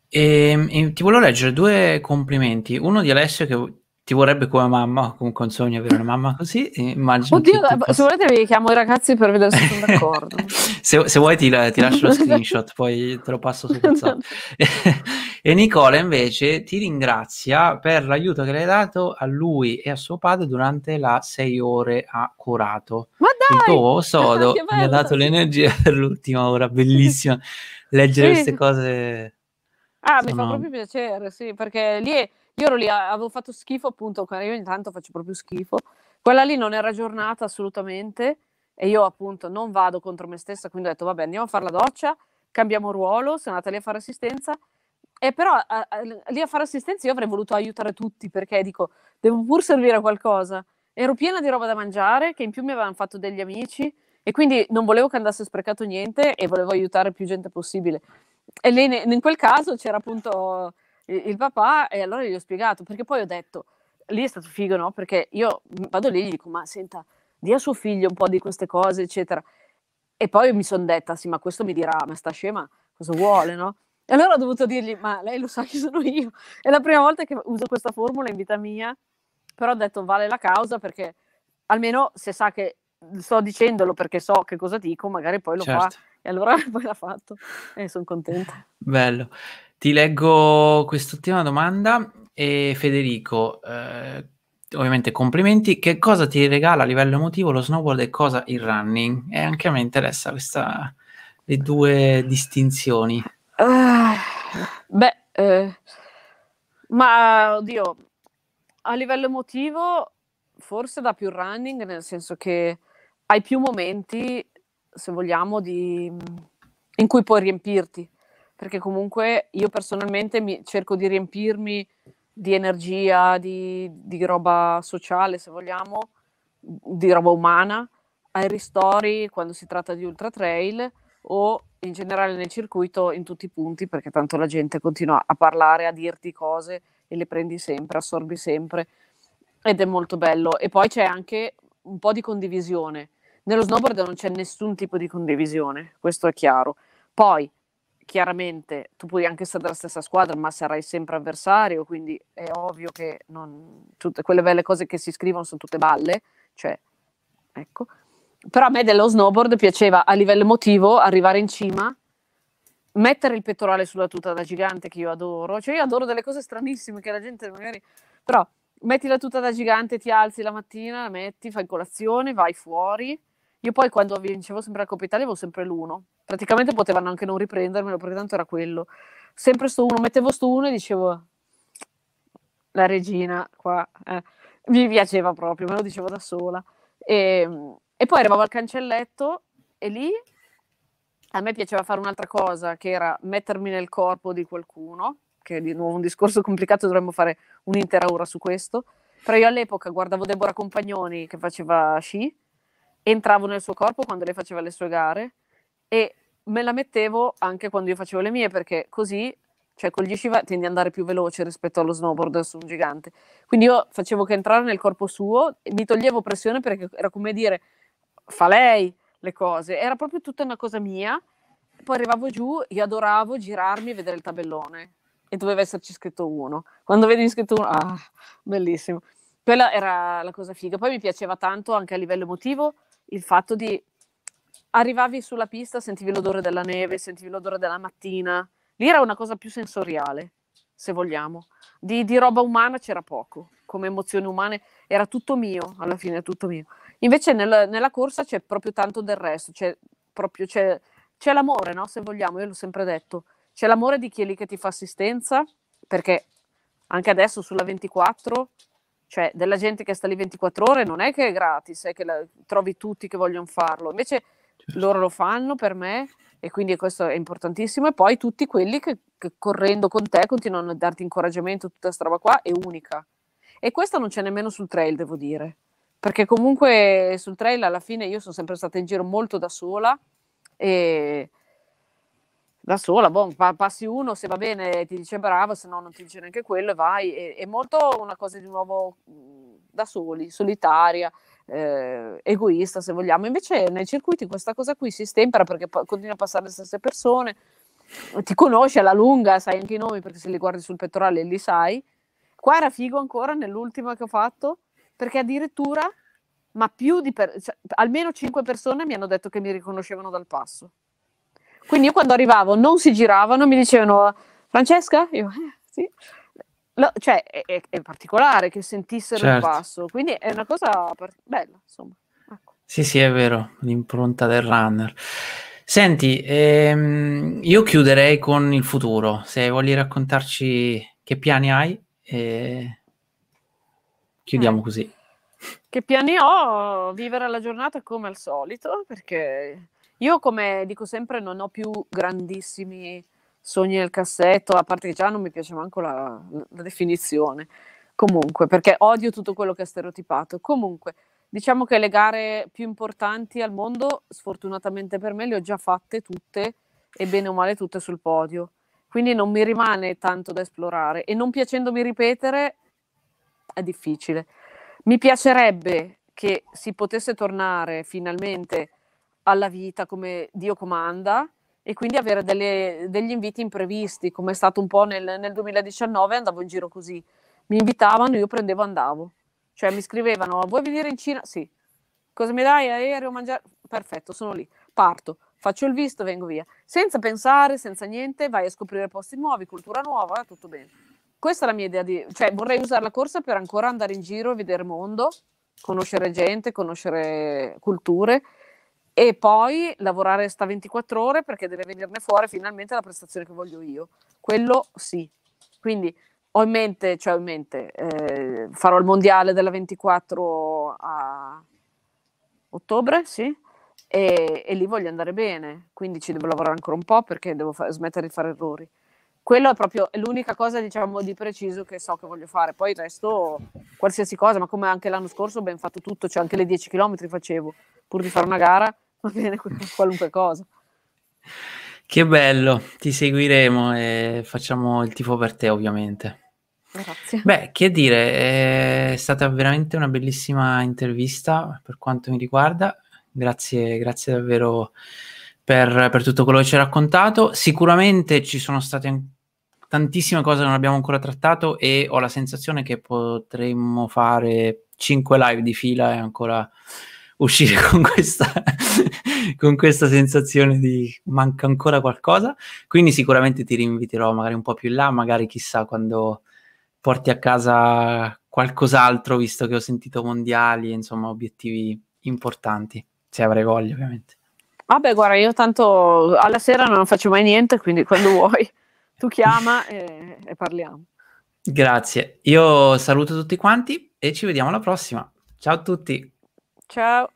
E, ehm, e ti volevo leggere due complimenti, uno di Alessio che ti vorrebbe come mamma, comunque un sogno avere una mamma così, immagino Oddio, possa... se volete vi chiamo i ragazzi per vedere se sono d'accordo. se, se, vuoi ti, ti lascio lo screenshot, poi te lo passo su WhatsApp. e Nicola invece ti ringrazia per l'aiuto che le hai dato a lui e a suo padre durante la sei ore a Curato. Ma dai! Il tuo ah, sodo mi ha dato l'energia per l'ultima ora, bellissima. Leggere sì. queste cose... Ah, sono... mi fa proprio piacere, sì, perché lì... È io ero lì, avevo fatto schifo appunto, io intanto faccio proprio schifo. Quella lì non era giornata assolutamente e io appunto non vado contro me stessa, quindi ho detto vabbè andiamo a fare la doccia, cambiamo ruolo, sono andata lì a fare assistenza. E però a, a, lì a fare assistenza io avrei voluto aiutare tutti perché dico, devo pur servire a qualcosa. Ero piena di roba da mangiare, che in più mi avevano fatto degli amici e quindi non volevo che andasse sprecato niente e volevo aiutare più gente possibile. E lì in quel caso c'era appunto il, papà e allora gli ho spiegato, perché poi ho detto, lì è stato figo, no? Perché io vado lì e gli dico, ma senta, dia suo figlio un po' di queste cose, eccetera. E poi mi sono detta, sì, ma questo mi dirà, ma sta scema cosa vuole, no? E allora ho dovuto dirgli, ma lei lo sa chi sono io. È la prima volta che uso questa formula in vita mia, però ho detto vale la causa perché almeno se sa che sto dicendolo perché so che cosa dico, magari poi lo certo. fa. E allora poi l'ha fatto e sono contenta. Bello. Ti leggo quest'ultima domanda e Federico, eh, ovviamente complimenti. Che cosa ti regala a livello emotivo lo snowboard e cosa il running? E anche a me interessa questa, le due distinzioni. Uh, beh, eh, ma oddio, a livello emotivo forse da più running, nel senso che hai più momenti, se vogliamo, di, in cui puoi riempirti perché comunque io personalmente mi, cerco di riempirmi di energia, di, di, roba sociale, se vogliamo, di roba umana, ai ristori quando si tratta di ultra trail o in generale nel circuito in tutti i punti, perché tanto la gente continua a parlare, a dirti cose e le prendi sempre, assorbi sempre ed è molto bello. E poi c'è anche un po' di condivisione. Nello snowboard non c'è nessun tipo di condivisione, questo è chiaro. Poi chiaramente tu puoi anche stare dalla stessa squadra, ma sarai sempre avversario, quindi è ovvio che non, tutte quelle belle cose che si scrivono sono tutte balle, cioè, ecco. Però a me dello snowboard piaceva a livello emotivo arrivare in cima, mettere il pettorale sulla tuta da gigante che io adoro, cioè io adoro delle cose stranissime che la gente magari... però metti la tuta da gigante, ti alzi la mattina, la metti, fai colazione, vai fuori. Io poi quando vincevo sempre la Coppa Italia avevo sempre l'uno, praticamente potevano anche non riprendermelo perché tanto era quello. Sempre sto uno, mettevo sto uno e dicevo la regina qua, eh. mi piaceva proprio, me lo dicevo da sola. E, ehm, e poi arrivavo al cancelletto e lì a me piaceva fare un'altra cosa che era mettermi nel corpo di qualcuno, che è di nuovo un discorso complicato, dovremmo fare un'intera ora su questo. Però io all'epoca guardavo Deborah Compagnoni che faceva sci, entravo nel suo corpo quando lei faceva le sue gare e me la mettevo anche quando io facevo le mie perché così cioè con gli sci tendi ad andare più veloce rispetto allo snowboard su un gigante. Quindi io facevo che entrare nel corpo suo, mi toglievo pressione perché era come dire fa lei le cose, era proprio tutta una cosa mia. Poi arrivavo giù, io adoravo girarmi e vedere il tabellone e doveva esserci scritto uno. Quando vedi scritto uno, ah, bellissimo. Quella era la cosa figa. Poi mi piaceva tanto anche a livello emotivo il fatto di arrivavi sulla pista, sentivi l'odore della neve, sentivi l'odore della mattina. Lì era una cosa più sensoriale, se vogliamo. Di, di roba umana c'era poco, come emozioni umane era tutto mio, alla fine tutto mio. Invece nel, nella corsa c'è proprio tanto del resto, c'è, proprio, c'è, c'è l'amore, no? se vogliamo, io l'ho sempre detto. C'è l'amore di chi è lì che ti fa assistenza, perché anche adesso sulla 24 cioè della gente che sta lì 24 ore non è che è gratis, è che la, trovi tutti che vogliono farlo. Invece loro lo fanno per me e quindi questo è importantissimo. E poi tutti quelli che, che correndo con te continuano a darti incoraggiamento, tutta questa roba qua è unica. E questa non c'è nemmeno sul trail, devo dire, perché comunque sul trail alla fine io sono sempre stata in giro molto da sola e da sola, bon, passi uno, se va bene ti dice bravo, se no non ti dice neanche quello e vai. è molto una cosa di nuovo mhmm, da soli, solitaria eh, egoista, se vogliamo. Invece nei circuiti questa cosa qui si stempera perché po- continua a passare le stesse persone, ti conosci alla lunga, sai anche i nomi perché se li guardi sul pettorale li sai. Qua era figo ancora nell'ultima che ho fatto perché addirittura, ma più di per- cioè, almeno 5 persone mi hanno detto che mi riconoscevano dal passo. Quindi io quando arrivavo non si giravano, mi dicevano Francesca? Io, eh, sì lo, cioè, è, è, particolare che sentissero certo. il passo, quindi è una cosa part- bella, insomma. Ecco. Sì, sì, è vero, l'impronta del runner. Senti, ehm, io chiuderei con il futuro, se vuoi raccontarci che piani hai, eh, chiudiamo eh. così. Che piani ho? Vivere la giornata come al solito, perché io, come dico sempre, non ho più grandissimi sogni nel cassetto, a parte che già non mi piace manco la, la definizione, comunque, perché odio tutto quello che è stereotipato. Comunque, diciamo che le gare più importanti al mondo, sfortunatamente per me, le ho già fatte tutte e bene o male tutte sul podio. Quindi non mi rimane tanto da esplorare e non piacendomi ripetere è difficile. Mi piacerebbe che si potesse tornare finalmente alla vita come Dio comanda, e quindi avere delle, degli inviti imprevisti, come è stato un po' nel, nel 2019, andavo in giro così. Mi invitavano, io prendevo, e andavo. Cioè mi scrivevano, vuoi venire in Cina? Sì. Cosa mi dai? Aereo, mangiare? Perfetto, sono lì. Parto, faccio il visto, vengo via. Senza pensare, senza niente, vai a scoprire posti nuovi, cultura nuova, eh, tutto bene. Questa è la mia idea di... Cioè vorrei usare la corsa per ancora andare in giro e vedere mondo, conoscere gente, conoscere culture e poi lavorare sta 24 ore perché deve venirne fuori finalmente la prestazione che voglio io. Quello sì. Quindi ho in mente, cioè ho in mente, eh, farò il mondiale della 24 a ottobre, sì, e, e, lì voglio andare bene, quindi ci devo lavorare ancora un po' perché devo fa- smettere di fare errori. Quello è proprio l'unica cosa, diciamo, di preciso che so che voglio fare. Poi il resto, qualsiasi cosa, ma come anche l'anno scorso ho ben fatto tutto, cioè anche le 10 km facevo, pur di fare una gara, va bene qualunque cosa. Che bello, ti seguiremo e facciamo il tifo per te ovviamente. Grazie. Beh, che dire, eh, è stata veramente una bellissima intervista per quanto mi riguarda. Grazie, grazie davvero per, per tutto quello che ci hai raccontato. Sicuramente ci sono state tantissime cose che non abbiamo ancora trattato e ho la sensazione che potremmo fare 5 live di fila e ancora uscire con questa, con questa sensazione di manca ancora qualcosa. Quindi sicuramente ti rinviterò magari un po' più in là, magari chissà quando porti a casa qualcos'altro, visto che ho sentito mondiali, insomma, obiettivi importanti, se avrei voglia ovviamente. Vabbè, guarda, io tanto alla sera non faccio mai niente, quindi quando vuoi tu chiama e, e, parliamo. Grazie, io saluto tutti quanti e ci vediamo alla prossima. Ciao a tutti. Ciao